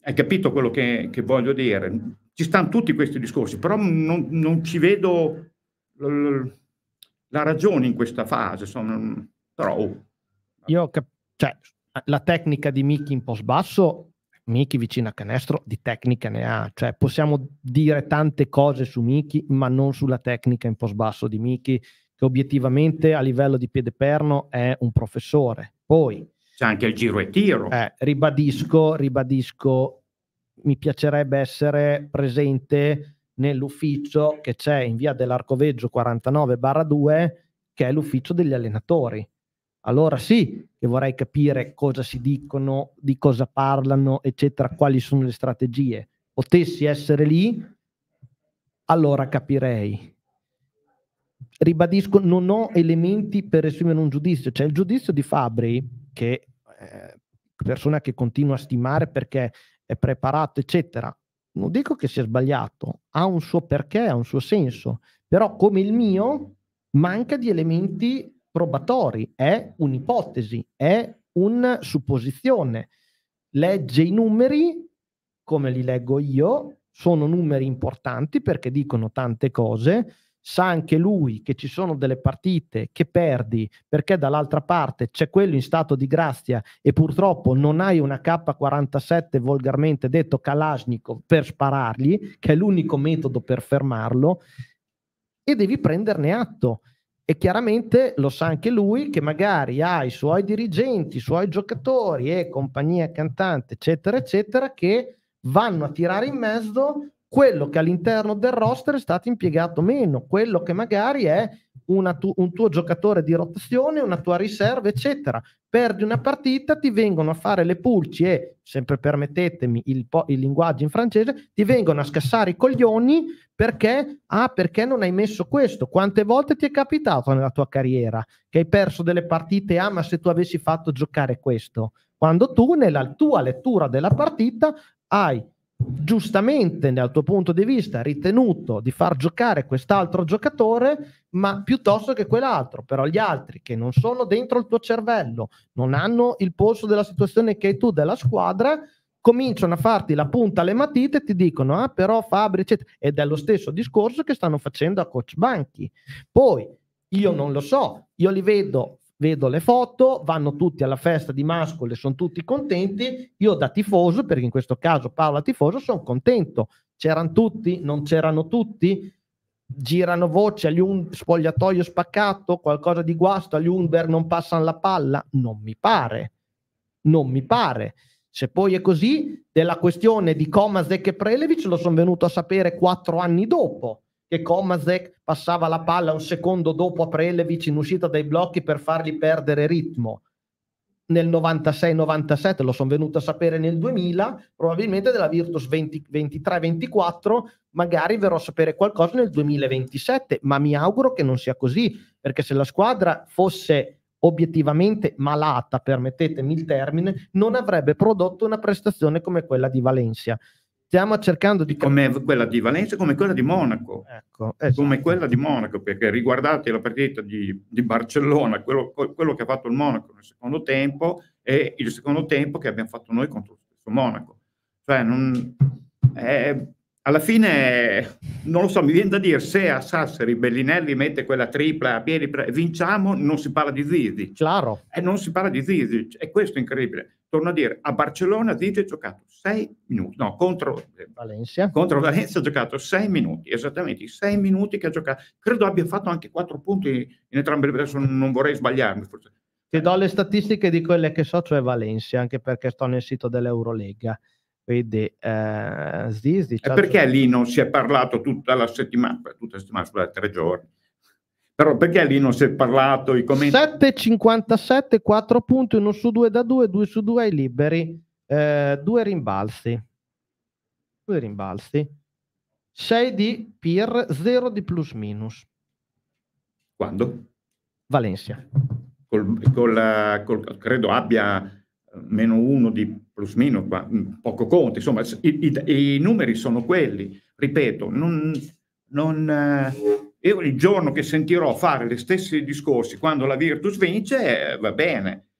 Hai capito quello che, che voglio dire? Ci stanno tutti questi discorsi, però non, non ci vedo la ragione in questa fase. Sono, però, oh. Io cap- cioè, la tecnica di Mickey in post basso Miki vicino a canestro di tecnica ne ha, cioè possiamo dire tante cose su Miki, ma non sulla tecnica in post basso di Miki, che obiettivamente a livello di piede perno è un professore. Poi c'è anche il giro e tiro. Eh, ribadisco, ribadisco, mi piacerebbe essere presente nell'ufficio che c'è in via dell'Arcoveggio 49-2, che è l'ufficio degli allenatori allora sì che vorrei capire cosa si dicono, di cosa parlano, eccetera, quali sono le strategie. Potessi essere lì, allora capirei. Ribadisco, non ho elementi per esprimere un giudizio. C'è il giudizio di Fabri, che è eh, persona che continua a stimare perché è preparato, eccetera, non dico che sia sbagliato, ha un suo perché, ha un suo senso, però come il mio manca di elementi probatori, è un'ipotesi, è una supposizione. Legge i numeri come li leggo io, sono numeri importanti perché dicono tante cose, sa anche lui che ci sono delle partite che perdi perché dall'altra parte c'è quello in stato di grazia e purtroppo non hai una K47 volgarmente detto Kalashnikov per sparargli, che è l'unico metodo per fermarlo, e devi prenderne atto e chiaramente lo sa anche lui che magari ha i suoi dirigenti, i suoi giocatori e compagnia cantante, eccetera, eccetera, che vanno a tirare in mezzo quello che all'interno del roster è stato impiegato meno, quello che magari è tu- un tuo giocatore di rotazione, una tua riserva, eccetera. Perdi una partita, ti vengono a fare le pulci e, sempre permettetemi il, po- il linguaggio in francese, ti vengono a scassare i coglioni perché, ah, perché non hai messo questo? Quante volte ti è capitato nella tua carriera che hai perso delle partite, ah, ma se tu avessi fatto giocare questo? Quando tu, nella tua lettura della partita, hai giustamente dal tuo punto di vista ritenuto di far giocare quest'altro giocatore, ma piuttosto che quell'altro, però gli altri che non sono dentro il tuo cervello, non hanno il polso della situazione che hai tu della squadra, cominciano a farti la punta alle matite e ti dicono "Ah, però Fabri, eccetera". Ed è lo stesso discorso che stanno facendo a coach Banchi. Poi io non lo so, io li vedo vedo le foto, vanno tutti alla festa di Mascole, sono tutti contenti, io da tifoso, perché in questo caso Paola tifoso, sono contento. C'erano tutti? Non c'erano tutti? Girano voci agli un spogliatoio spaccato, qualcosa di guasto, agli Umber non passano la palla? Non mi pare. Non mi pare. Se poi è così, della questione di Komasek e Prelevic lo sono venuto a sapere quattro anni dopo che Komasek passava la palla un secondo dopo a Prelevic in uscita dai blocchi per fargli perdere ritmo. Nel 96-97 lo sono venuto a sapere nel 2000, probabilmente della Virtus 23-24, magari verrò a sapere qualcosa nel 2027, ma mi auguro che non sia così, perché se la squadra fosse obiettivamente malata, permettetemi il termine, non avrebbe prodotto una prestazione come quella di Valencia. Stiamo cercando di... Come quella di Valencia, come quella di Monaco. Ecco, esatto. Come quella di Monaco, perché riguardate la partita di, di Barcellona, quello, quello, che ha fatto il Monaco nel secondo tempo e il secondo tempo che abbiamo fatto noi contro lo stesso Monaco. Cioè, non, eh, alla fine, non lo so, mi viene da dire, se a Sassari Bellinelli mette quella tripla a piedi, vinciamo, non si parla di Zizi. Claro. E non si parla di Zizi, è questo incredibile torno a dire, a Barcellona Zige ha giocato 6 minuti, no, contro eh, Valencia. contro Valencia ha giocato 6 minuti, esattamente 6 minuti che ha giocato, credo abbia fatto anche 4 punti in entrambe le adesso non vorrei sbagliarmi forse. Ti do le statistiche di quelle che so, cioè Valencia, anche perché sto nel sito dell'Eurolega. Quindi, eh, Zizi, perché lì non si è parlato tutta la settimana, tutta la settimana, scusate, tre giorni? Però perché lì non si è parlato? I commenti... 7,57, 4 punti, 1 su 2 da 2, 2 su 2 ai liberi, eh, 2 rimbalzi. 2 rimbalzi. 6 di Pir, 0 di plus minus. Quando? Valencia. Col, col, col, credo abbia eh, meno 1 di plus minus, ma mm, poco conto. Insomma, i, i, i numeri sono quelli. Ripeto, non... non eh, e il giorno che sentirò fare gli stessi discorsi quando la Virtus vince, eh, va bene.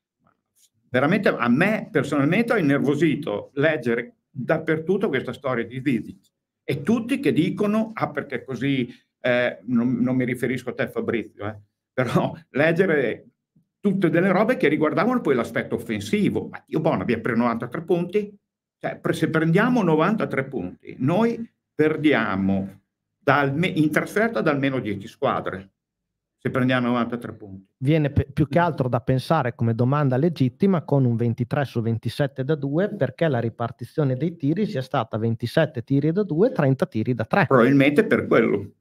Veramente a me personalmente ha innervosito leggere dappertutto questa storia di Vidic e tutti che dicono, ah perché così, eh, non, non, mi riferisco a te Fabrizio, eh, però leggere tutte delle robe che riguardavano poi l'aspetto offensivo. Ma Dio Bona vi ha preso 93 punti? Cioè, se prendiamo 93 punti, noi perdiamo dal, in trasferta da almeno 10 squadre se prendiamo 93 punti. Viene più che altro da pensare come domanda legittima con un 23 su 27 da 2 perché la ripartizione dei tiri sia stata 27 tiri da 2, 30 tiri da 3. Probabilmente per quello.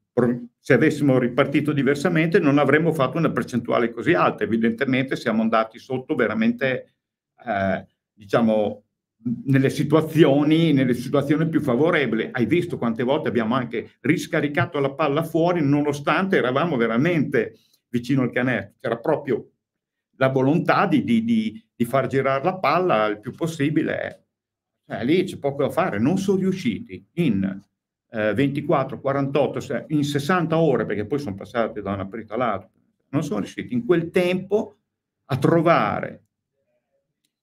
Se avessimo ripartito diversamente non avremmo fatto una percentuale così alta. Evidentemente siamo andati sotto veramente, eh, diciamo, nelle situazioni, nelle situazioni più favorevoli. Hai visto quante volte abbiamo anche riscaricato la palla fuori nonostante eravamo veramente vicino al canestro. C'era proprio la volontà di, di, di, di far girare la palla il più possibile. Eh, lì c'è poco da fare. Non sono riusciti in eh, 24, 48, in 60 ore, perché poi sono passati da una partita all'altra, non sono riusciti in quel tempo a trovare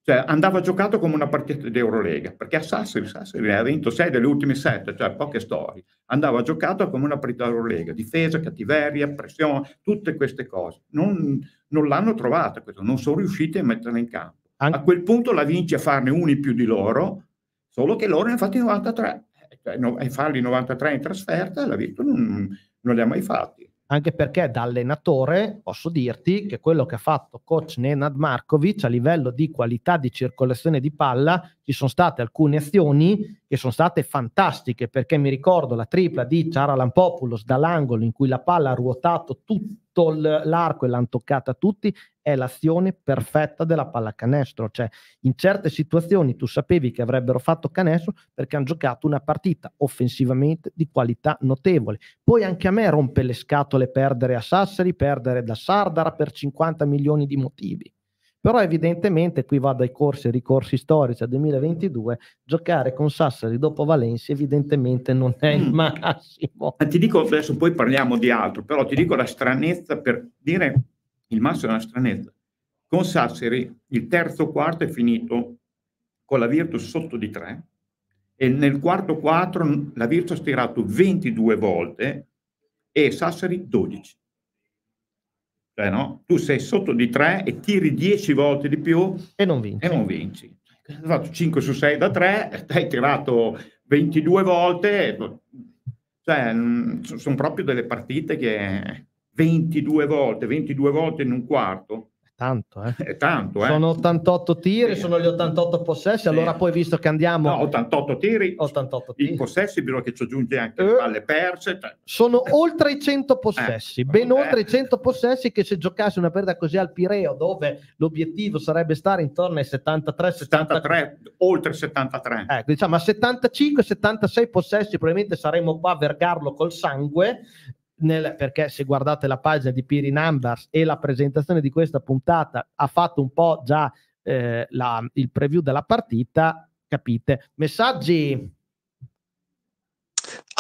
cioè, andava giocato come una partita di Eurolega, perché a Sassari, Sassari ha vinto 6 delle ultime 7, cioè poche storie. Andava giocato come una partita di Eurolega, difesa, cattiveria, pressione, tutte queste cose. Non, non l'hanno trovata, questo, non sono riusciti a metterla in campo. a quel punto la vinci a farne uno in più di loro, solo che loro ne hanno fatti 93. Eh, cioè, no, farli 93 in trasferta, la Virtus non, non li ha mai fatti anche perché da allenatore posso dirti che quello che ha fatto coach Nenad Markovic a livello di qualità di circolazione di palla ci sono state alcune azioni che sono state fantastiche perché mi ricordo la tripla di Ciara Lampopoulos dall'angolo in cui la palla ha ruotato tutta tutto l'arco e l'hanno toccata tutti, è l'azione perfetta della pallacanestro. Cioè, in certe situazioni tu sapevi che avrebbero fatto canestro perché hanno giocato una partita offensivamente di qualità notevole. Poi anche a me rompe le scatole perdere a Sassari, perdere da Sardara per 50 milioni di motivi. Però evidentemente qui va dai corsi e ricorsi storici a 2022, giocare con Sassari dopo Valencia evidentemente non è il mm. massimo. Ma ti dico adesso, poi parliamo di altro, però ti dico la stranezza per dire il massimo è una stranezza. Con Sassari il terzo quarto è finito con la Virtus sotto di 3 e nel quarto quarto la Virtus ha stirato 22 volte e Sassari 12. Cioè, no? Tu sei sotto di 3 e tiri 10 volte di più e non vinci. E non vinci. Hai fatto 5 su 6 da 3, [laughs] hai tirato 22 volte. Cioè, mm, sono proprio delle partite che 22 volte, 22 volte in un quarto. Tanto, eh. È tanto, eh. Sono 88 tiri, sì. sono gli 88 possessi, sì. allora poi visto che andiamo... No, 88 tiri, 88 tiri. i possessi, però che ci aggiunge anche eh. palle perse. Cioè sono oltre i 100 possessi, eh, ben eh. oltre i 100 possessi che se giocasse una perda così al Pireo, dove l'obiettivo sarebbe stare intorno ai 73, 73, 70... oltre 73. Ecco, diciamo a 75, 76 possessi probabilmente saremmo qua a vergarlo col sangue, nel, perché se guardate la pagina di Piri Numbers e la presentazione di questa puntata ha fatto un po' già eh, la, il preview della partita, capite. Messaggi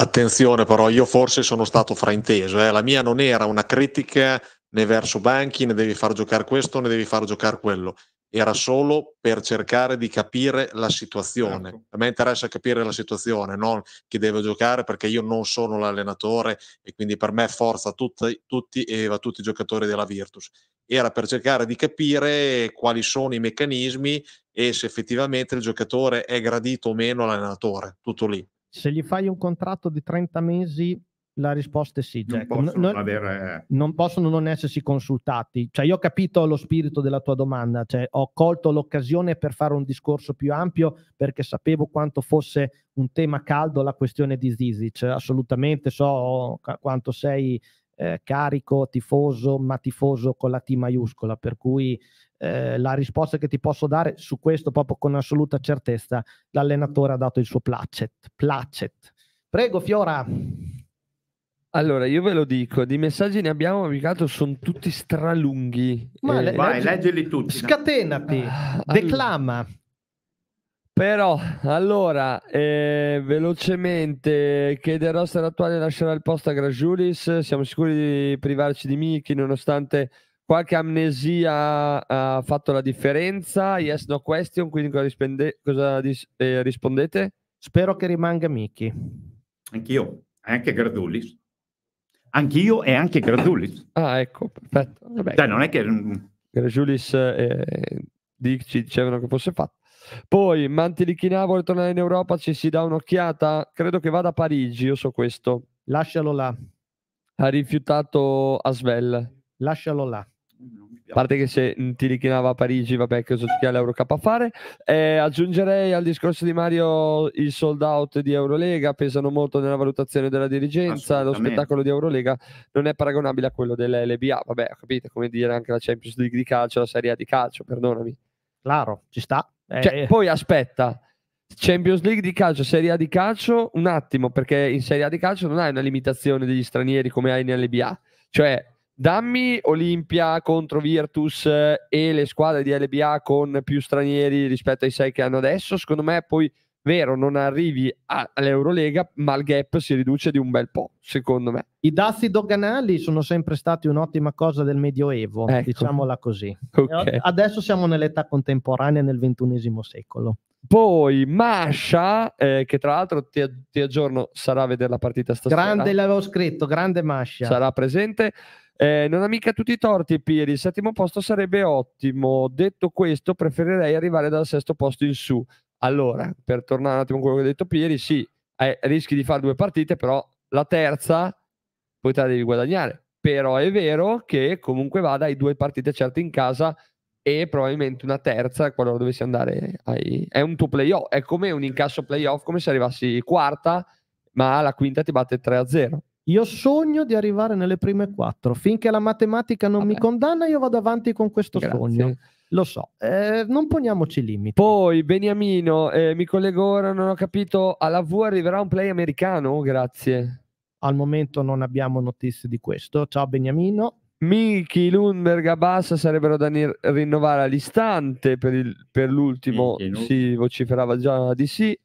Attenzione però, io forse sono stato frainteso, eh. la mia non era una critica né verso Banchi, ne devi far giocare questo, ne devi far giocare quello era solo per cercare di capire la situazione. Certo. A me interessa capire la situazione, non chi deve giocare, perché io non sono l'allenatore e quindi per me forza tutti, tutti e va tutti i giocatori della Virtus. Era per cercare di capire quali sono i meccanismi e se effettivamente il giocatore è gradito o meno all'allenatore. Tutto lì. Se gli fai un contratto di 30 mesi la risposta è sì, Jack. Non possono, non, avere... non, possono non essersi consultati. Cioè, io ho capito lo spirito della tua domanda, cioè, ho colto l'occasione per fare un discorso più ampio perché sapevo quanto fosse un tema caldo la questione di Zizic. Assolutamente so quanto sei eh, carico, tifoso, ma tifoso con la T maiuscola, per cui eh, la risposta che ti posso dare su questo proprio con assoluta certezza, l'allenatore ha dato il suo placet. placet. Prego Fiora. Allora, io ve lo dico, di messaggi ne abbiamo applicato, sono tutti stralunghi. Ma eh, vai, leggi... leggili tutti. Scatenati, ah, declama. Allora. Però, allora, eh, velocemente, che del roster attuale lascerà il posto a Gragiulis, siamo sicuri di privarci di Miki, nonostante qualche amnesia ha fatto la differenza, yes no question, quindi cosa, rispende... cosa dis... eh, rispondete? Spero che rimanga Miki. Anch'io, anche Gradulis. Anch'io e anche Grazulis. Ah, ecco, perfetto. Vabbè, Dai, cioè, non è che... Mm, Grazulis e eh, Dick ci dicevano che fosse fatto. Poi Mantilichina vuole tornare in Europa, ci si dà un'occhiata. Credo che vada a Parigi, io so questo. Lascialo là. Ha rifiutato Asvel. Lascialo là. A parte che se ti richinava a Parigi, vabbè, che cosa ti ha l'Eurocup a fare? Eh, aggiungerei al discorso di Mario il sold out di Eurolega, pesano molto nella valutazione della dirigenza, lo spettacolo di Eurolega non è paragonabile a quello dell'LBA, vabbè, capite, come dire anche la Champions League di calcio, la Serie A di calcio, perdonami. Claro, ci sta. Eh. Cioè, poi aspetta, Champions League di calcio, Serie A di calcio, un attimo, perché in Serie A di calcio non hai una limitazione degli stranieri come hai in LBA. Cioè, Dammi Olimpia contro Virtus eh, e le squadre di LBA con più stranieri rispetto ai sei che hanno adesso. Secondo me, poi vero, non arrivi all'Eurolega, ma il gap si riduce di un bel po', secondo me. I dazi doganali sono sempre stati un'ottima cosa del Medioevo, ecco. diciamola così. Okay. Adesso siamo nell'età contemporanea, nel XXI secolo. Poi Masha, eh, che tra l'altro ti, ti, aggiorno, sarà a vedere la partita stasera. Grande, l'avevo scritto, grande Masha. Sarà presente. Eh, non ha mica tutti i torti Piri, il settimo posto sarebbe ottimo. Detto questo, preferirei arrivare dal sesto posto in su. Allora, per tornare un attimo a quello che ha detto Pieri, sì, eh, rischi di fare due partite, però la terza poi te la devi guadagnare. Però è vero che comunque vada, hai due partite certe in casa e probabilmente una terza qualora dovessi andare ai... È un tuo playoff, è come un incasso playoff, come se arrivassi quarta, ma la quinta ti batte 3-0. Io sogno di arrivare nelle prime quattro. Finché la matematica non Vabbè. mi condanna, io vado avanti con questo Grazie. sogno. Lo so, eh, non poniamoci limiti. Poi Beniamino, eh, mi collego ora, non ho capito, alla V arriverà un play americano? Grazie. Al momento non abbiamo notizie di questo. Ciao Beniamino. Miki, Lundberg, Abassa sarebbero da rinnovare all'istante per, il, per l'ultimo, Michi, no? si vociferava già di sì.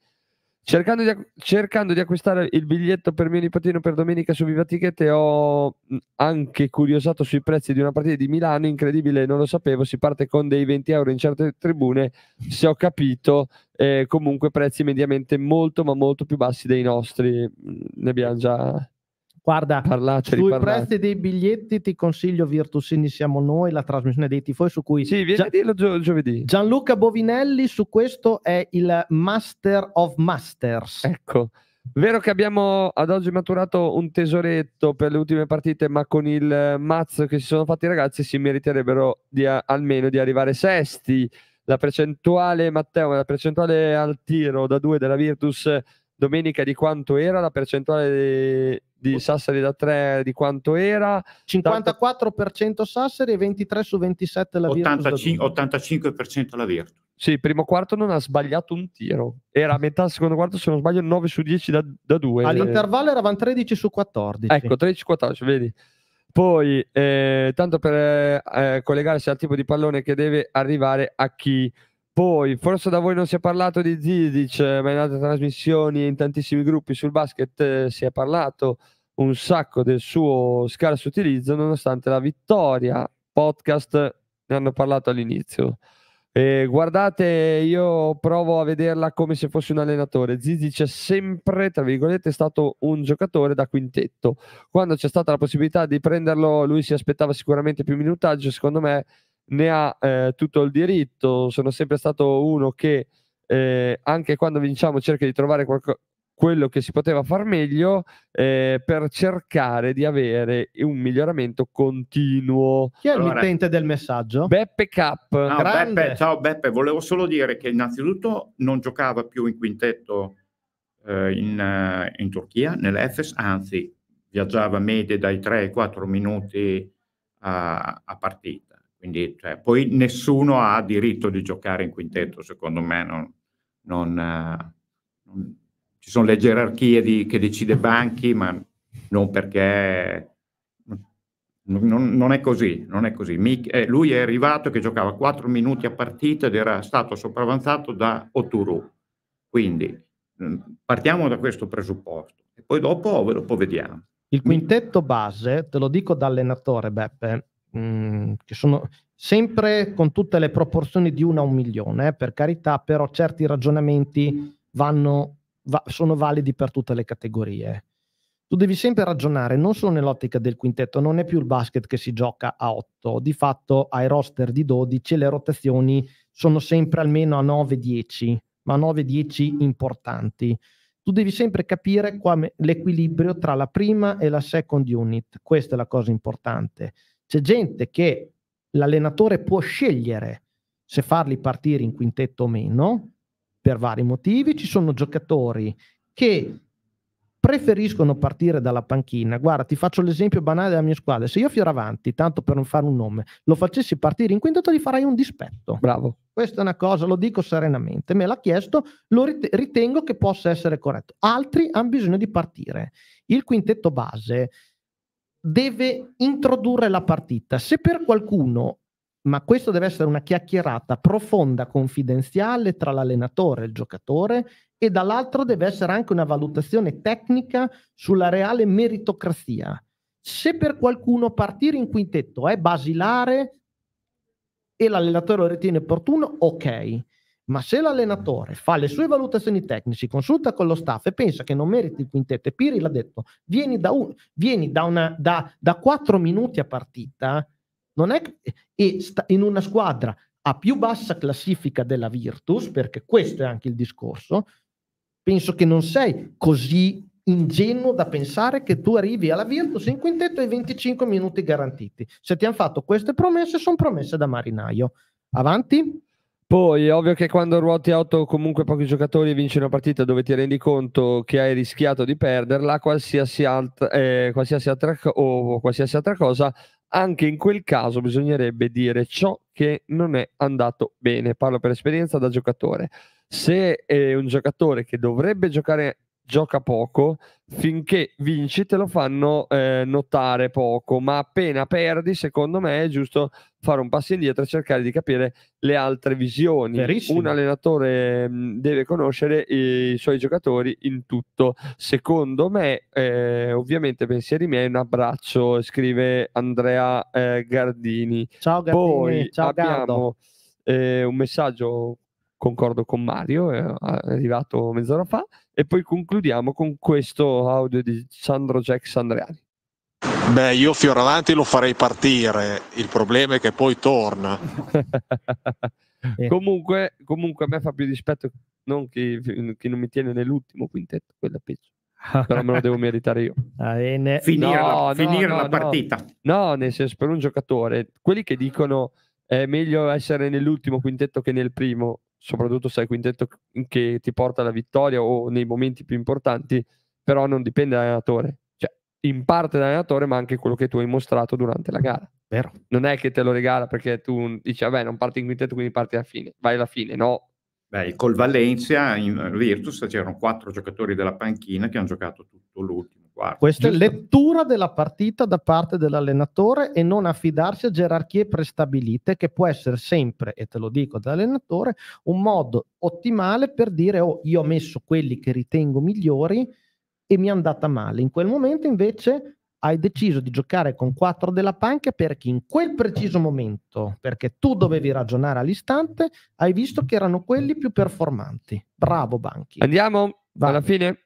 Cercando di, cercando di, acquistare il biglietto per mio nipotino per domenica su Viva Ticket ho anche curiosato sui prezzi di una partita di Milano, incredibile, non lo sapevo, si parte con dei 20 euro in certe tribune, se ho capito, eh, comunque prezzi mediamente molto ma molto più bassi dei nostri, ne abbiamo già Guarda, parlaceli, sui parlaceli. prezzi dei biglietti ti consiglio Virtusini siamo noi, la trasmissione dei tifoi su cui... Sì, vieni Gian... dirlo gio- giovedì. Gianluca Bovinelli su questo è il master of masters. Ecco, Vero che abbiamo ad oggi maturato un tesoretto per le ultime partite, ma con il mazzo che si sono fatti i ragazzi si meriterebbero di a, almeno di arrivare sesti. La percentuale, Matteo, la percentuale al tiro da due della Virtus domenica di quanto era, la percentuale di, di Sassari da 3 di quanto era. 54% Sassari e 23 su 27 la Virtus. 85%, la Virtus. Sì, primo quarto non ha sbagliato un tiro. Era a metà secondo quarto, se non sbaglio, 9 su 10 da, da 2. All'intervallo eravamo 13 su 14. Ecco, 13-14, su vedi. Poi, eh, tanto per eh, collegarsi al tipo di pallone che deve arrivare a chi poi, forse da voi non si è parlato di Zidic, eh, ma in altre trasmissioni e in tantissimi gruppi sul basket eh, si è parlato un sacco del suo scarso utilizzo, nonostante la vittoria. Podcast ne hanno parlato all'inizio. Eh, guardate, io provo a vederla come se fosse un allenatore. Zizic è sempre, tra virgolette, stato un giocatore da quintetto. Quando c'è stata la possibilità di prenderlo, lui si aspettava sicuramente più minutaggio. Secondo me ne ha eh, tutto il diritto, sono sempre stato uno che eh, anche quando vinciamo cerca di trovare qualco- quello che si poteva far meglio eh, per cercare di avere un miglioramento continuo. Chi è allora, l'utente del messaggio? Beppe Cap. No, Beppe, ciao Beppe, volevo solo dire che innanzitutto non giocava più in quintetto eh, in, eh, in, Turchia, nell'Efes, anzi viaggiava medie dai 3 ai 4 minuti a, a partita quindi, cioè, poi nessuno ha diritto di giocare in quintetto, secondo me. Non, non, eh, non, ci sono le gerarchie di, che decide Banchi, ma non perché... Non, è così, non è così. Mich- eh, lui è arrivato che giocava 4 minuti a partita ed era stato sopravanzato da Oturu. Quindi mm, partiamo da questo presupposto e poi dopo, dopo vediamo. Il quintetto base, te lo dico da allenatore Beppe, Mm, che sono sempre con tutte le proporzioni di una a un milione, eh, per carità, però certi ragionamenti vanno, va, sono validi per tutte le categorie. Tu devi sempre ragionare non solo nell'ottica del quintetto, non è più il basket che si gioca a 8, di fatto hai roster di 12 e le rotazioni sono sempre almeno a 9-10, ma 9-10 importanti. Tu devi sempre capire l'equilibrio tra la prima e la second unit, questa è la cosa importante. C'è gente che l'allenatore può scegliere se farli partire in quintetto o meno, per vari motivi. Ci sono giocatori che preferiscono partire dalla panchina. Guarda, ti faccio l'esempio banale della mia squadra. Se io Fioravanti, tanto per non fare un nome, lo facessi partire in quintetto, gli farei un dispetto. Bravo. Questa è una cosa, lo dico serenamente. Me l'ha chiesto, lo rit- ritengo che possa essere corretto. Altri hanno bisogno di partire. Il quintetto base deve introdurre la partita. Se per qualcuno, ma questo deve essere una chiacchierata profonda, confidenziale tra l'allenatore e il giocatore, e dall'altro deve essere anche una valutazione tecnica sulla reale meritocrazia. Se per qualcuno partire in quintetto è basilare e l'allenatore lo ritiene opportuno, ok. Ma se l'allenatore fa le sue valutazioni tecniche, consulta con lo staff e pensa che non meriti il quintetto, e Piri l'ha detto, vieni, da, un, vieni da, una, da, da 4 minuti a partita, non è e sta, in una squadra a più bassa classifica della Virtus, perché questo è anche il discorso, penso che non sei così ingenuo da pensare che tu arrivi alla Virtus in quintetto ai 25 minuti garantiti. Se ti hanno fatto queste promesse, sono promesse da marinaio. Avanti. Poi è ovvio che quando ruoti a 8 comunque pochi giocatori e vinci una partita dove ti rendi conto che hai rischiato di perderla, qualsiasi, alt- eh, qualsiasi altra co- o qualsiasi altra cosa, anche in quel caso bisognerebbe dire ciò che non è andato bene. Parlo per esperienza da giocatore. Se è un giocatore che dovrebbe giocare gioca poco finché vinci te lo fanno eh, notare poco ma appena perdi secondo me è giusto fare un passo indietro e cercare di capire le altre visioni Verissimo. un allenatore mm, deve conoscere i suoi giocatori in tutto secondo me eh, ovviamente pensieri miei un abbraccio scrive Andrea eh, Gardini ciao Gardini Poi ciao abbiamo, eh, un messaggio concordo con Mario, è arrivato mezz'ora fa, e poi concludiamo con questo audio di Sandro Jack Andreani. Beh, io Fioravanti lo farei partire, il problema è che poi torna. [laughs] comunque, comunque, a me fa più dispetto non chi, chi non mi tiene nell'ultimo quintetto, quella peggio. Però me lo devo meritare io. [laughs] ne... Finire, no, la, finire no, la no, partita. No. nel senso, per un giocatore, quelli che dicono è meglio essere nell'ultimo quintetto che nel primo, soprattutto se è il quintetto che ti porta alla vittoria o nei momenti più importanti, però non dipende dall'allenatore, cioè in parte dall'allenatore, ma anche quello che tu hai mostrato durante la gara. Vero. Non è che te lo regala perché tu dici, vabbè, non parti in quintetto, quindi parti alla fine, vai alla fine, no. Beh, col Valencia in eh, Virtus c'erano quattro giocatori della panchina che hanno giocato tutto l'ultimo Guarda, Questa giusto. è lettura della partita da parte dell'allenatore e non affidarsi a gerarchie prestabilite, che può essere sempre, e te lo dico da allenatore, un modo ottimale per dire: Oh, io ho messo quelli che ritengo migliori e mi è andata male. In quel momento, invece, hai deciso di giocare con quattro della panca perché in quel preciso momento, perché tu dovevi ragionare all'istante, hai visto che erano quelli più performanti. Bravo Banchi. Andiamo Vai. alla fine.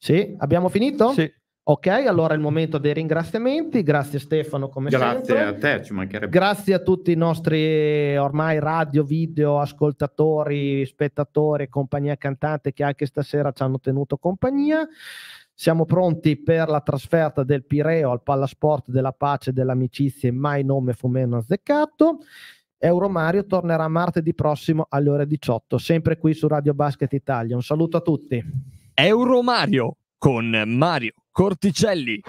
Sì, abbiamo finito? Sì. Ok, allora è il momento dei ringraziamenti. Grazie Stefano, come Grazie sempre. Grazie a te, ci mancherebbe. Grazie a tutti i nostri ormai radio, video, ascoltatori, spettatori compagnia cantante che anche stasera ci hanno tenuto compagnia. Siamo pronti per la trasferta del Pireo al Pallasport della Pace e dell'Amicizia, mai nome fu meno azzeccato. Euromario tornerà martedì prossimo alle ore 18, sempre qui su Radio Basket Italia. Un saluto a tutti. Euromario con Mario Corticelli.